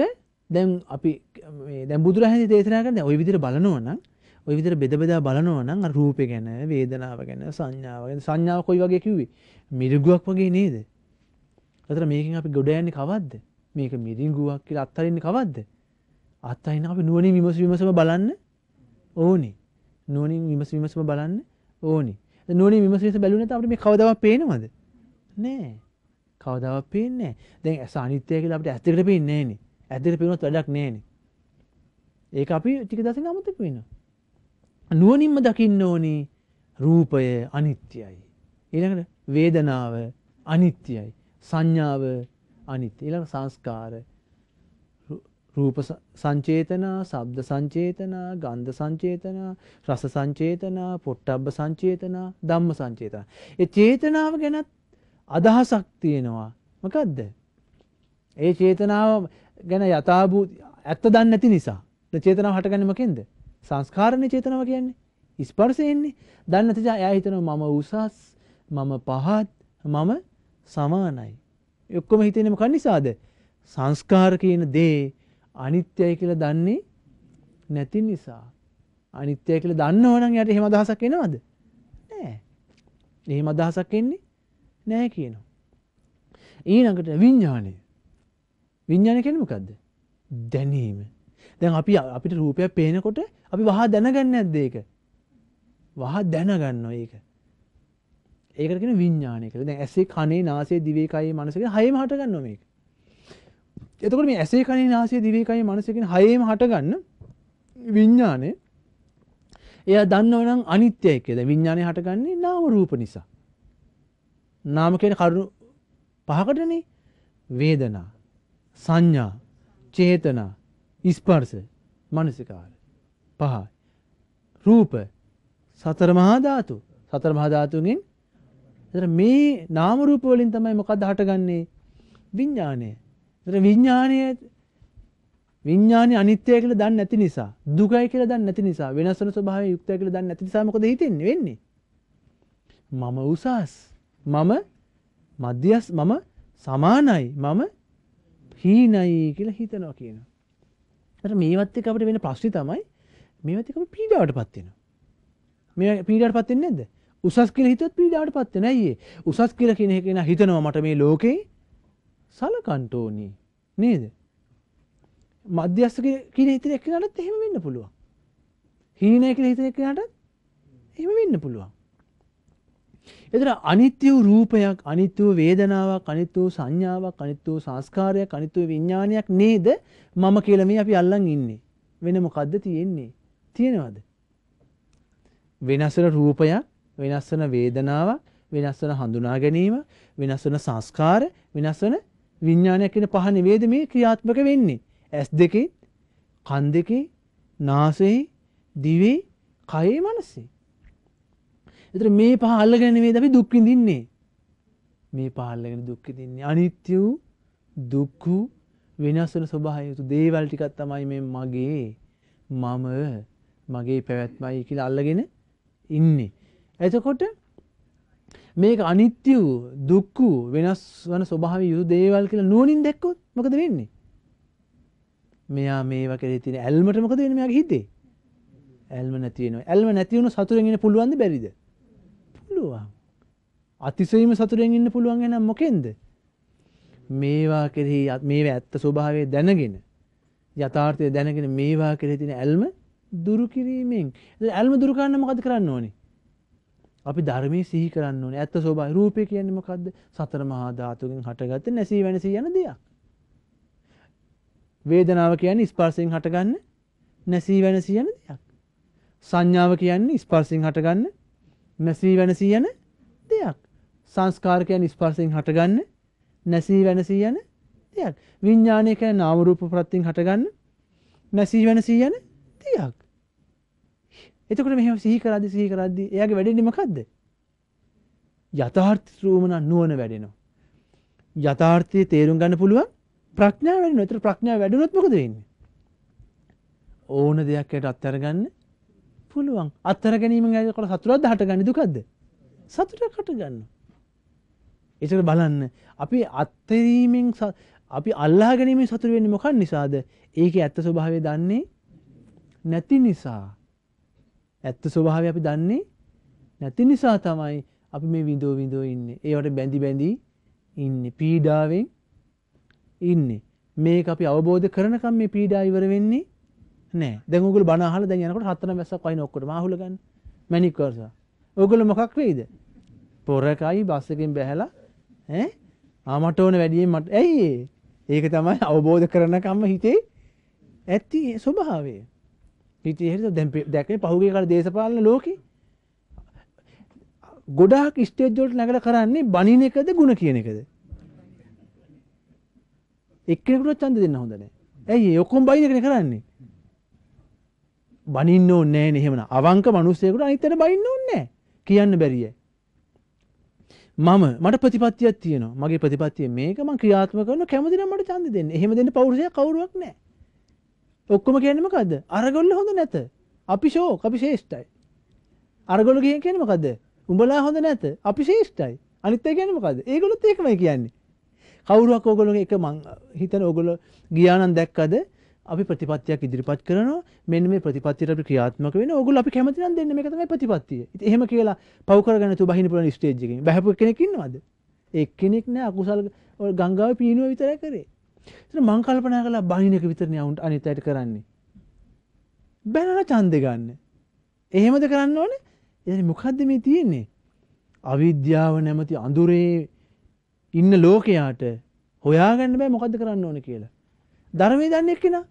දැන් අපි දැ බුදුරහ දේශනාකන ඔය විදිර බලනවනම් ඔය විදිර බෙදබෙදා බලනවනම් රූපය ගැන වේදනාව ගැන සංඥාව ගැන සංඥාව කොයි වගේ කිව්වේ මිරගුවක් වගේ නේද අතර මේකින් අපි ගොඩයන්නේ කවද්ද මේක මිරිංගුවක් කියලා අත්තරින්න කවද්ද අත්තයින්න අපි නුවනින් විමස විමසම බලන්න ඕනි නුවනින් විමස විමසම බලන්න ඕනි නුවනින් විමසේස බැලුනත අපට මේ කවදාව පේනවද නෑ කවදාව පේන්නේ දැන් ඇස අනිත්‍යය කියලා අපට ඇත්තකට පේන්නේ නෑනේ ඇත්තට පේනොත් වැඩක් නෑනේ ඒක අපි ටික දසින් අමතක වෙනවා නුවනින්ම දකින්න ඕනි රූපය අනිත්‍යයි ඊළඟට වේදනාව අනිත්‍යයි සංඥාව අනිත්. ඊළඟ සංස්කාර රූප සංචේතනා, ශබ්ද සංචේතනා, ගන්ධ සංචේතනා, රස සංචේතනා, පොට්ටබ්බ සංචේතනා, ධම්ම සංචේතනා. ඒ චේතනාව ගැනත් අදහසක් තියෙනවා. මොකද්ද? ඒ චේතනාව ගැන යථාභූත ඇත්ත දන්නේ නැති නිසා. චේතනාව හටගන්නේ මොකෙන්ද? සංස්කාරණේ චේතනාව කියන්නේ. ස්පර්ශයෙන්නේ. දන්නේ නැති නිසා එයා හිතනවා මම උසස්, මම පහත්, මම සමානයි. යොක්කොම හිතෙන මොකක් නිසාද? සංස්කාර කියන දේ අනිත්‍යයි කියලා දන්නේ නැති නිසා. අනිත්‍යයි කියලා දන්නවනම් යට එහෙම අදහසක් එනවද? නෑ. එහෙම අදහසක් එන්නේ නෑ කියනවා. ඊළඟට විඤ්ඤාණය. විඤ්ඤාණය කියන්නේ මොකද්ද? දැනීම. දැන් අපි අපිට රූපයක් පේනකොට අපි වහා දැනගන්නේ නැද්ද ඒක? වහා දැනගන්නවා ඒක. ඒකරගෙන විඤ්ඥානය කළ දැ ඇසේ කනේ නාසේ දිවේකයි මනසක හයම හටගන්න මේක. එතකොට මේ ඇසේ කනේ නාසේ දිවේකයි මනසකින් හයම හටගන්න විඤ්ඥානය එය දන්නවනම් අනිත්‍යය කියද විඤ්ඥානය හටගන්නේ නාව රූප නිසා. නාමකෙන කරුණු පහකටන වේදනා සංඥා චේතනා ඉස්පර්ස මනසිකාර පහ රූප සතර මහාධාතු සතර මහාධාතුගෙන් එතන මේ නාම රූප වලින් තමයි මොකද්ද හටගන්නේ? විඥානය. එතන විඥානය විඥානේ අනිත්‍යයි කියලා දන්නේ නැති නිසා, දුකයි කියලා දන්නේ නැති නිසා, වෙනස් වෙන ස්වභාවයෙන් යුක්තයි කියලා දන්නේ නැති නිසා මොකද හිතෙන්නේ වෙන්නේ? මම උසස්. මම මධ්‍යස් මම සමානයි. මම හීනයි කියලා හිතනවා කියනවා. එතන මේවත් එක්ක අපිට වෙන ප්‍රශ්නේ තමයි මේවත් එක්ක පීඩාවටපත් වෙනවා. මේ පීඩාවටපත් වෙන්නේ නැද්ද? උසස් කියලා හිතත් පීඩාවට පත් වෙන අයියේ. උසස් කියලා කියන කෙනා හිතනවා මට මේ ලෝකේ සලකන්න ඕනේ නේද? මධ්‍යස්ථ කියන හිතන එක්කෙනාටත් එහෙම වෙන්න පුළුවන්. හීනය කියලා හිතන එක්කෙනාටත් එහෙම වෙන්න පුළුවන්. එතන අනිත්‍ය වූ රූපයක් අනිත්‍ය වූ වේදනාවක් අනිත්‍ය වූ සංඥාවක් අනිත්‍ය වූ සංස්කාරයක් අනිත්‍ය වූ විඥානයක් නේද මම කියලා මේ අපි අල්ලන් ඉන්නේ වෙන මොකද්ද තියෙන්නේ තියෙනවද වෙනසන රූපයක් වෙනස් වෙන වේදනාව වෙනස් වෙන හඳුනා ගැනීම වෙනස් වෙන සංස්කාර වෙනස් වෙන විඥානය කියන පහ නෙවෙයිද මේ ක්‍රියාත්මක වෙන්නේ ඇස් දෙකේ කන් දෙකේ නාසයේ දිවේ කයේ මනසේ එතන මේ පහ අල්ලගෙන නෙවෙයිද අපි දුක් විඳින්නේ මේ පහ අල්ලගෙන දුක් විඳින්නේ අනිත්‍ය වූ දුක් වූ වෙනස් වෙන ස්වභාවය යුතු දේවල් ටිකක් තමයි මේ මගේ මම මගේ පැවැත්මයි කියලා අල්ලගෙන ඉන්නේ එතකොට මේක අනිත්‍ය වූ දුක් වූ වෙනස් වන ස්වභාව යුතු දේවල් කියලා නුවණින් දැක්කොත් මොකද වෙන්නේ? මෙයා මේවා කෙරේ තියෙන ඇල්මට මොකද වෙන්නේ මෙයාගේ හිතේ? ඇල්ම නැති වෙනවා. ඇල්ම නැති වුණු සතුරෙන් ඉන්න පුළුවන්ද බැරිද? පුළුවන්. අතිශයින්ම සතුරෙන් ඉන්න පුළුවන් එනම් මොකෙන්ද? මේවා කෙරෙහි මේවා ඇත්ත ස්වභාවය දැනගෙන යථාර්ථය දැනගෙන මේවා කෙරෙහි තියෙන ඇල්ම දුරු කිරීමෙන් ඇල්ම දුරු කරන්න මොකද කරන්න ඕනේ? අපි ධර්මය සිහි කරන්න ඕනේ ඇත්ත ස්වභාවය රූපය කියන්නේ මොකද්ද සතර මහා ධාතුකින් හටගත්ත නැසී වෙනසී යන දෙයක් වේදනාව කියන්නේ ස්පර්ශයෙන් හටගන්න නැසී වෙනසී යන දෙයක් සංඥාව කියන්නේ ස්පර්ශයෙන් හටගන්න නැසී වෙනසී යන දෙයක් සංස්කාර කියන්නේ ස්පර්ශයෙන් හටගන්න නැසී වෙනසී යන දෙයක් විඥානය කියන්නේ නාම රූප ප්‍රත්‍යයෙන් හටගන්න නැසී වෙනසී යන දෙයක් එතකොට මෙහෙම සිහි කරද්දි සිහි කරද්දි එයාගේ වැඩෙන්නේ මොකද්ද? යථාර්ථ ශ්‍රූමන නුවණ වැඩෙනවා. යථාර්ථය තේරුම් ගන්න පුළුවන් ප්‍රඥාව වැඩෙනවා. ඒතර ප්‍රඥාව වැඩුණොත් මොකද වෙන්නේ? ඕන දෙයක් ඇයට අත්තර ගන්න පුළුවන්. අත්තර ගැනීමෙන් ඇයිකොට සතුටක්ද හටගන්නේ දුකක්ද? සතුටක් හටගන්නවා. ඒතර බලන්න අපි අත්තරීමෙන් අපි අල්ලා ගැනීමෙන් සතුට වෙන්නේ මොකක් නිසාද? ඒකේ ඇත්ත ස්වභාවය දන්නේ නැති නිසා. ඇත්ත ස්වභාවය අපි දන්නේ නැති නිසා තමයි අපි මේ විඳෝ විඳෝ ඉන්නේ. ඒවට බැඳි බැඳී ඉන්නේ. පීඩාවෙන් ඉන්නේ. මේක අපි අවබෝධ කරනකම් මේ පීඩාව ඉවර වෙන්නේ නැහැ. දැන් ඕගොල්ලෝ බණ අහලා දැන් යනකොට හතරම වැස්සක් වයින් ඔක්කොටම ආහුල ගන්න. මැනික් වර්සා. ඕගොල්ලෝ මොකක් වෙයිද? පොරකයි බස් එකෙන් බැහැලා ඈ ආමට ඕන වැඩියෙන් මට ඇයි ඒක තමයි අවබෝධ කරනකම්ම හිතේ ඇති ස්වභාවය. ඉතිහෙරි දැකේ පහුගේකට දේශපාලන ලෝක ගොඩාක් ස්ටේජ්ජෝට නැකට කරන්නේ බනින එකද ගුණ කියන එකද එක්කෙනෙකුට චන්ද දෙන්න හොඳනේ ඇයි ඔක්කොම් බයින එකන කරන්නේ බනින්න ඕන්නෑ නෙහෙමන අවංක මනුස්සයකුට අනිතට බයින්න ඕන්නෑ කියන්න බැරිය මම මට ප්‍රතිපත්තියක් තියනවා මගේ ප්‍රතිපත්තිය මේක මං ක්‍රියාත්ම කරන කැමතින මට චන්ද දෙන්න එහෙම දෙන්න පවරුෂය කවරුවක් නෑ ඔක්කොම කියනමකක්ද අරගොල්ල හොඳ නැත අපි ශෝ අපි ශේෂ්ටයි අරගොල කිය කියනමකක්ද උඹලා හොඳ නැත අපි ශේෂ්ටයි අනිත්තය කියනමකද ඒගොලොත් ඒකමයි කියන්නේ කවුරුවක් ඕගොලො එක මං හිතන ඔගොල ගියානන් දැක්කද අපි ප්‍රතිපත්තියක් ඉදිරිපත් කරන මෙන්න මේ ප්‍රතිපත්තියට අපි ක්‍රියාත්මක වෙන ඕගොල්ලෝ අපි කැමති නම් දෙන්න මේක තමයි ප්‍රතිපත්තිය. ඉතින් එහෙම කියලා පව් කරගෙන තු බහින්න පුළුවන් ස්ටේජ් එකකින්. බහපු කෙනෙක් ඉන්නවද? එක්කෙනෙක් නෑ අකුසල් ගංගාවේ පීනුව විතරයි කරේ. එතන මං කල්පනා කළා බහින එක විතරනේ අවුන්ට අනිත් අයට කරන්නේ. බැනලා ඡන්දේ ගන්න. එහෙමද කරන්න ඕනේ? එතන මොකද්ද මේ තියෙන්නේ? අවිද්‍යාව නැමැති අඳුරේ ඉන්න ලෝකයාට හොයාගන්න බෑ මොකද්ද කරන්න ඕනේ කියලා. ධර්මයේ දන්නේ කෙනා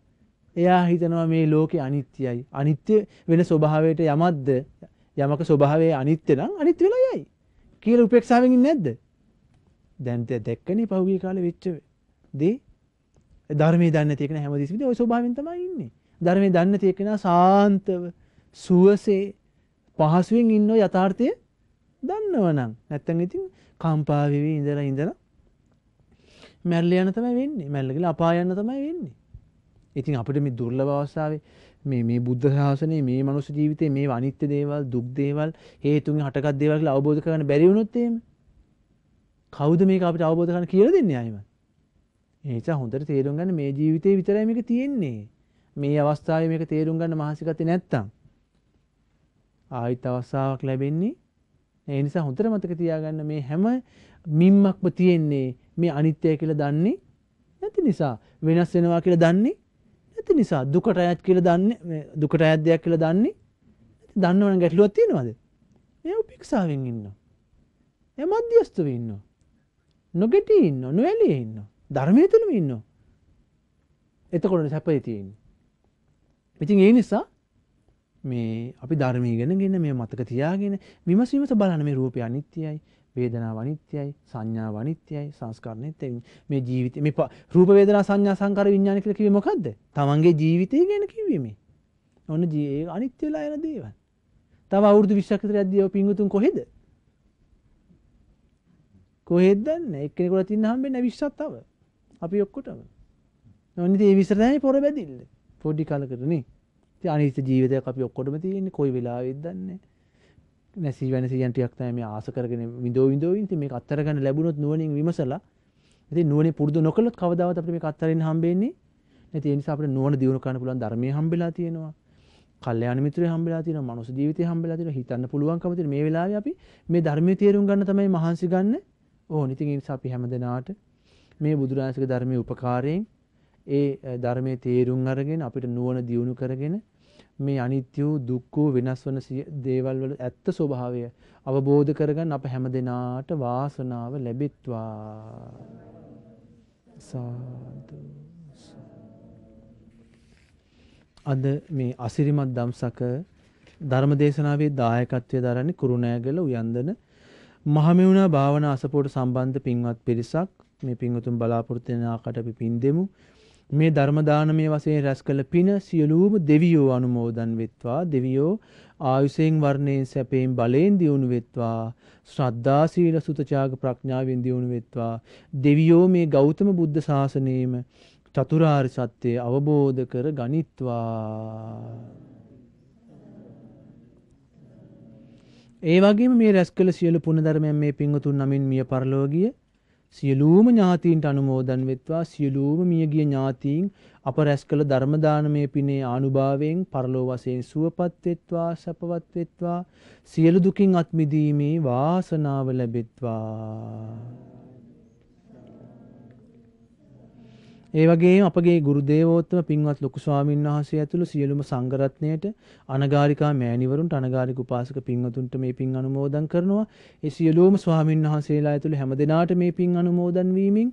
එයා හිතනවා මේ ලෝකේ අනිත්‍යයි. අනිත්‍ය වෙන ස්වභාවයට යමක්ද යමක ස්වභාවයේ අනිත්‍ය නම් අනිත්‍ය වෙලා යයි. කියලා උපේක්ෂාවෙන් ඉන්නේ නැද්ද? දැන් දැක්කනේ පහුගිය කාලේ වෙච්ච දේ ධර්මයේ දන්නේ තියෙන හැමදෙස්සෙම ඉතින් ওই ස්වභාවයෙන් තමයි ඉන්නේ. ධර්මයේ දන්නේ තියෙන සාන්තව සුවසේ පහසුවෙන් ඉන්න යථාර්ථය දන්නවනම් නැත්තම් ඉතින් කම්පා වෙවි ඉඳලා ඉඳලා මැරෙල යන තමයි වෙන්නේ. මැරෙල ගිහලා අපාය යන තමයි වෙන්නේ. ඉතින් අපිට මේ දුර්ලභ අවස්ථාවේ මේ මේ බුද්ධ ශාසනය මේ මනුස්ස ජීවිතේ මේ අනිත්‍ය දේවල් දුක් දේවල් හේතුන්ගෙන් හටගත් දේවල් කියලා අවබෝධ කරගන්න බැරි වුණොත් එහෙම කවුද මේක අපිට අවබෝධ කරගන්න කියලා දෙන්නේ ආයෙමත් ඒසා හොඳට තේරුම් ගන්න මේ ජීවිතේ විතරයි මේක තියෙන්නේ. මේ අවස්ථාවේ මේක තේරුම් ගන්න මහසිකතේ නැත්තම් ආයිත් අවස්ථාවක් ලැබෙන්නේ ඒ නිසා හොඳට මතක තියාගන්න මේ හැම මිම්මක්ම තියෙන්නේ මේ අනිත්‍යය කියලා දන්නේ නැති නිසා වෙනස් වෙනවා කියලා දන්නේ නැති නිසා දුකට අයත් කියලා දන්නේ දුකට අයත් දෙයක් කියලා දන්නේ නැති දන්නවනම් ගැටලුවක් තියෙනවද? එයා උපේක්ෂාවෙන් ඉන්නවා. එයා මධ්‍යස්ථව ඉන්නවා. නොගැටි ඉන්නවා, නොඇලී ඉන්නවා. ධර්මය තුළම ඉන්නවා. එතකොට සැපේ තියෙන්නේ. ඉතින් ඒ නිසා මේ අපි ධර්මය ඉගෙනගෙන මේ මතක තියාගෙන විමසීමස බලන මේ රූපය අනිත්‍යයි, වේදනාව අනිත්‍යයි, සංඥාව අනිත්‍යයි, සංස්කාරණ අනිත්‍යයි. මේ ජීවිතේ මේ රූප වේදනා සංඥා සංකාර විඥාන කියලා කිව්වේ මොකද්ද? තමන්ගේ ජීවිතය ගැන කිව්වේ මේ. ඔන්න ජී අනිත්‍ය වෙලා යන දේවල්. තව අවුරුදු 20ක් විතර යද්දී ඔය පිංගුතුන් කොහෙද? කොහෙද දන්නේ? එක්කෙනෙකුට තින්න හම්බෙන්නේ 20ක් තව. අපි ඔක්කොටම නොනති ඒ විසරණයි පොර බැදිල්ල පොඩ්ඩි කලකරනේ ති අනිත ජීවිතය අපි ඔක්කොටම තියන්නේ කොයි වෙලා වෙදන්නේ නැසි වැනි සියන්ටයක් තෑ මේ ආස කරගෙන විදෝ විදෝවින්ති මේ අත්තරගන්න ලැබුණොත් නුවනින් විමසලා ඇති නුවන පුරදු නොකළොත් කවදාවත් අපි මේ අත්තරෙන් හම්බෙන්නේ නැති නිසා අපට නුවන දියුණු කරන්න පුළුවන් ධර්මය හම්බෙලා තියෙනවා කල්යන මිත්‍ර හම්බෙලා තියෙන මනුස්ස ජීවිතය හම්බෙලා තියෙන හිතන්න පුළුවන්කම තියෙන මේ වෙලාවේ අපි මේ ධර්මයේ තේරුම් ගන්න තමයි මහන්සි ගන්න ඕන ඉතින් ඒ නිසා අපි හැමදෙනාට මේ බුදුරාසික ධර්මයේ උපකාරයෙන් ඒ ධර්මයේ තේරුම් අරගෙන අපිට නුවණ දියුණු කරගෙන මේ අනිත්‍ය දුක්ඛ වෙනස් වන දේවල් වල ඇත්ත ස්වභාවය අවබෝධ කරගන්න අප හැම දිනාට වාසනාව ලැබෙත්වා සාදු අද මේ අසිරිමත් දම්සක ධර්මදේශනාවේ දායකත්වය දරන්නේ කුරුණෑගල උයන්දන මහමෙවුනා භාවනා අසපුවට සම්බන්ධ පින්වත් පිරිසක් මේ පින්වතුන් බලාපොරොත්තු වෙන ආකාරයට අපි පින් දෙමු. මේ ධර්ම දානමය වශයෙන් රැස් කළ පින සියලුම දෙවියෝ අනුමෝදන් වෙත්වා දෙවියෝ ආයුෂයෙන් වර්ණයෙන් සැපයෙන් බලයෙන් දියුණු වෙත්වා ශ්‍රද්ධා සීල සුතචාග ප්‍රඥාවෙන් දියුණු වෙත්වා දෙවියෝ මේ ගෞතම බුද්ධ ශාසනයේම චතුරාර්ය සත්‍යය අවබෝධ කර ගනිත්වා ඒ වගේම මේ රැස් කළ සියලු පුණ්‍ය ධර්මයන් මේ පින්වතුන් නමින් මිය පරලෝකීය සියලූම ඥාතීන්ට අනුමෝදන් වෙත්වා සියලූම මියගිය ඥාතීන් අප රැස් කළ ධර්ම දානමය පිනේ ආනුභාවයෙන් පරලෝ වශයෙන් සුවපත් වෙත්වා සපවත් වෙත්වා සියලු දුකින් අත් මිදීමේ වාසනාව ලැබෙත්වා ඒ වගේම අපගේ ගුරු දේවෝත්තම පින්වත් ලොකු ස්වාමීන් වහන්සේ ඇතුළු සියලුම සංඝරත්නයට අනගාരികා මෑණිවරුන්ට අනගාരിക උපාසක පින්වතුන්ට මේ පින් අනුමෝදන් කරනවා. ඒ සියලුම ස්වාමීන් වහන්සේලා ඇතුළු හැමදෙනාට මේ පින් අනුමෝදන් වීමෙන්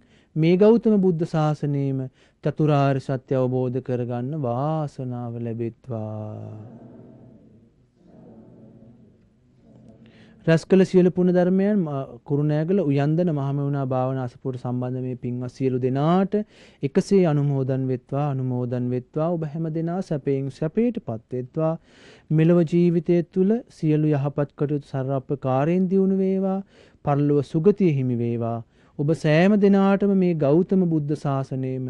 මේ ගෞතම බුද්ධ ශාසනයේම චතුරාර්ය සත්‍ය අවබෝධ කරගන්න වාසනාව ලැබෙත්වා. රැස් කළ සියලු පුණ්‍ය ධර්මයන් කුරුණෑගල උයන්දන මහමෙවුනා භාවනා අසපුවට සම්බන්ධ මේ පින්වත් සියලු දෙනාට එකසේ අනුමෝදන් වෙත්වා අනුමෝදන් වෙත්වා ඔබ හැම දෙනා සැපයෙන් සැපයටපත් වෙත්වා මෙලව ජීවිතය තුළ සියලු යහපත් කටයුතු සර්වප්‍රකාරයෙන් දියුණු වේවා පරලොව සුගතිය හිමි වේවා ඔබ සෑම දිනාටම මේ ගෞතම බුද්ධ ශාසනයෙම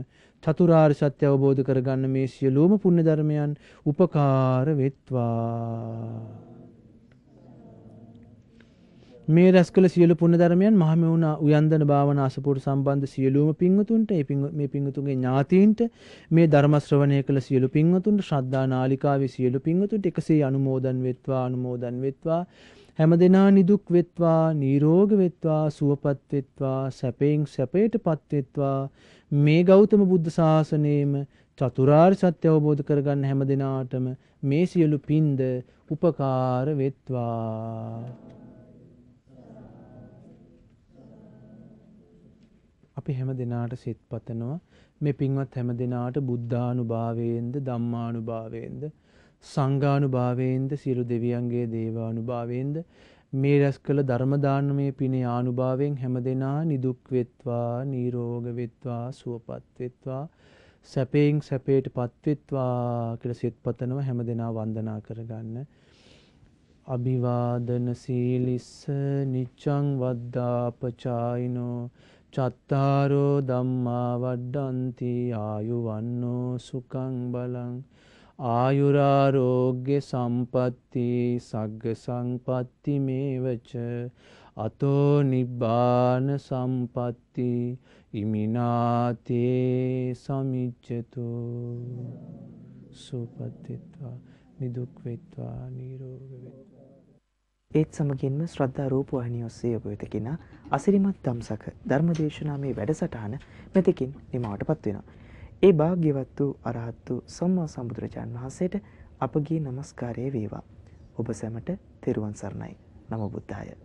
චතුරාර්ය සත්‍ය අවබෝධ කරගන්න මේ සියලුම පුණ්‍ය ධර්මයන් උපකාර වෙත්වා මේ රැස්කල සියලු පුුණ ධර්මයන් මහමවුණ උයන්දන භාවන අසපුර සම්බන්ධ සියලූම පිංහතුන්ට මේ පිංහතුන්ගේ ඥාතීන්ට මේ ධර්මශ්‍රවණය කළ සියලු පිංහතුන්ට ශ්‍රද්ධා නාලිකාව සියලු පිංහතුන්ට එකසේ අනුමෝදන් වෙත්වා අනුමෝදන් වෙත්වා හැම දෙනා නිදුක් වෙත්වා නීරෝග වෙත්වා සුවපත් වෙත්වා සැපයෙන් සැපයට පත් වෙත්වා මේ ගෞතම බුද්ධ ශාසනයේම චතුරාර්ය සත්‍ය අවබෝධ කරගන්න හැම දිනාටම මේ සියලු පින්ද උපකාර වෙත්වා අපි හැම දෙනාට සිත් පතනවා මේ පින්වත් හැම දෙනාට බුද්ධානුභාවයෙන්ද ධම්මානුභාවයෙන්ද සංඝානුභාවයෙන්ද සියලු දෙවියන්ගේ දේවානුභාවයෙන්ද මේ රැස් කළ ධර්ම දානමේ පිනේ ආනුභාවයෙන් හැම දෙනා නිදුක් වෙත්වා නිරෝග වෙත්වා සුවපත් වෙත්වා සැපයෙන් සැපයටපත් වෙත්වා කියලා සිත් පතනවා හැම දෙනා වන්දනා කරගන්න අභිවාදන සීලිස්ස නිච්ඡං වද්දාපචායිනෝ චත්තාරෝ ධම්මා වඩ්ඩන්ති ආයුවන්නෝ සුකං බලං ආයුරාරෝග්‍ය සම්පත්ති සග්ග සංපත්ති මේවච අතෝ නිබ්බාන සම්පත්ති ඉමිනාතේ සමිච්ඡතු සුපතිත්වා නිදුක් වෙත්වා නිරෝග වෙත්වා ඒත් සමගින්ම ශ්‍රද්ධා රූපවාහිනිය ඔස්සේ ඔබ වෙත කෙනා අසිරිමත් දම්සක ධර්මදේශනාමේ වැඩසටහන මෙතකින් නිමවටපත් වෙනවා. ඒ භාග්‍යවත් වූ අරහත් වූ සම්මා සම්බුදුරජාන් වහන්සේට අපගේ নমස්කාරය වේවා. ඔබ සැමට තෙරුවන් සරණයි. නමෝ බුද්ධාය.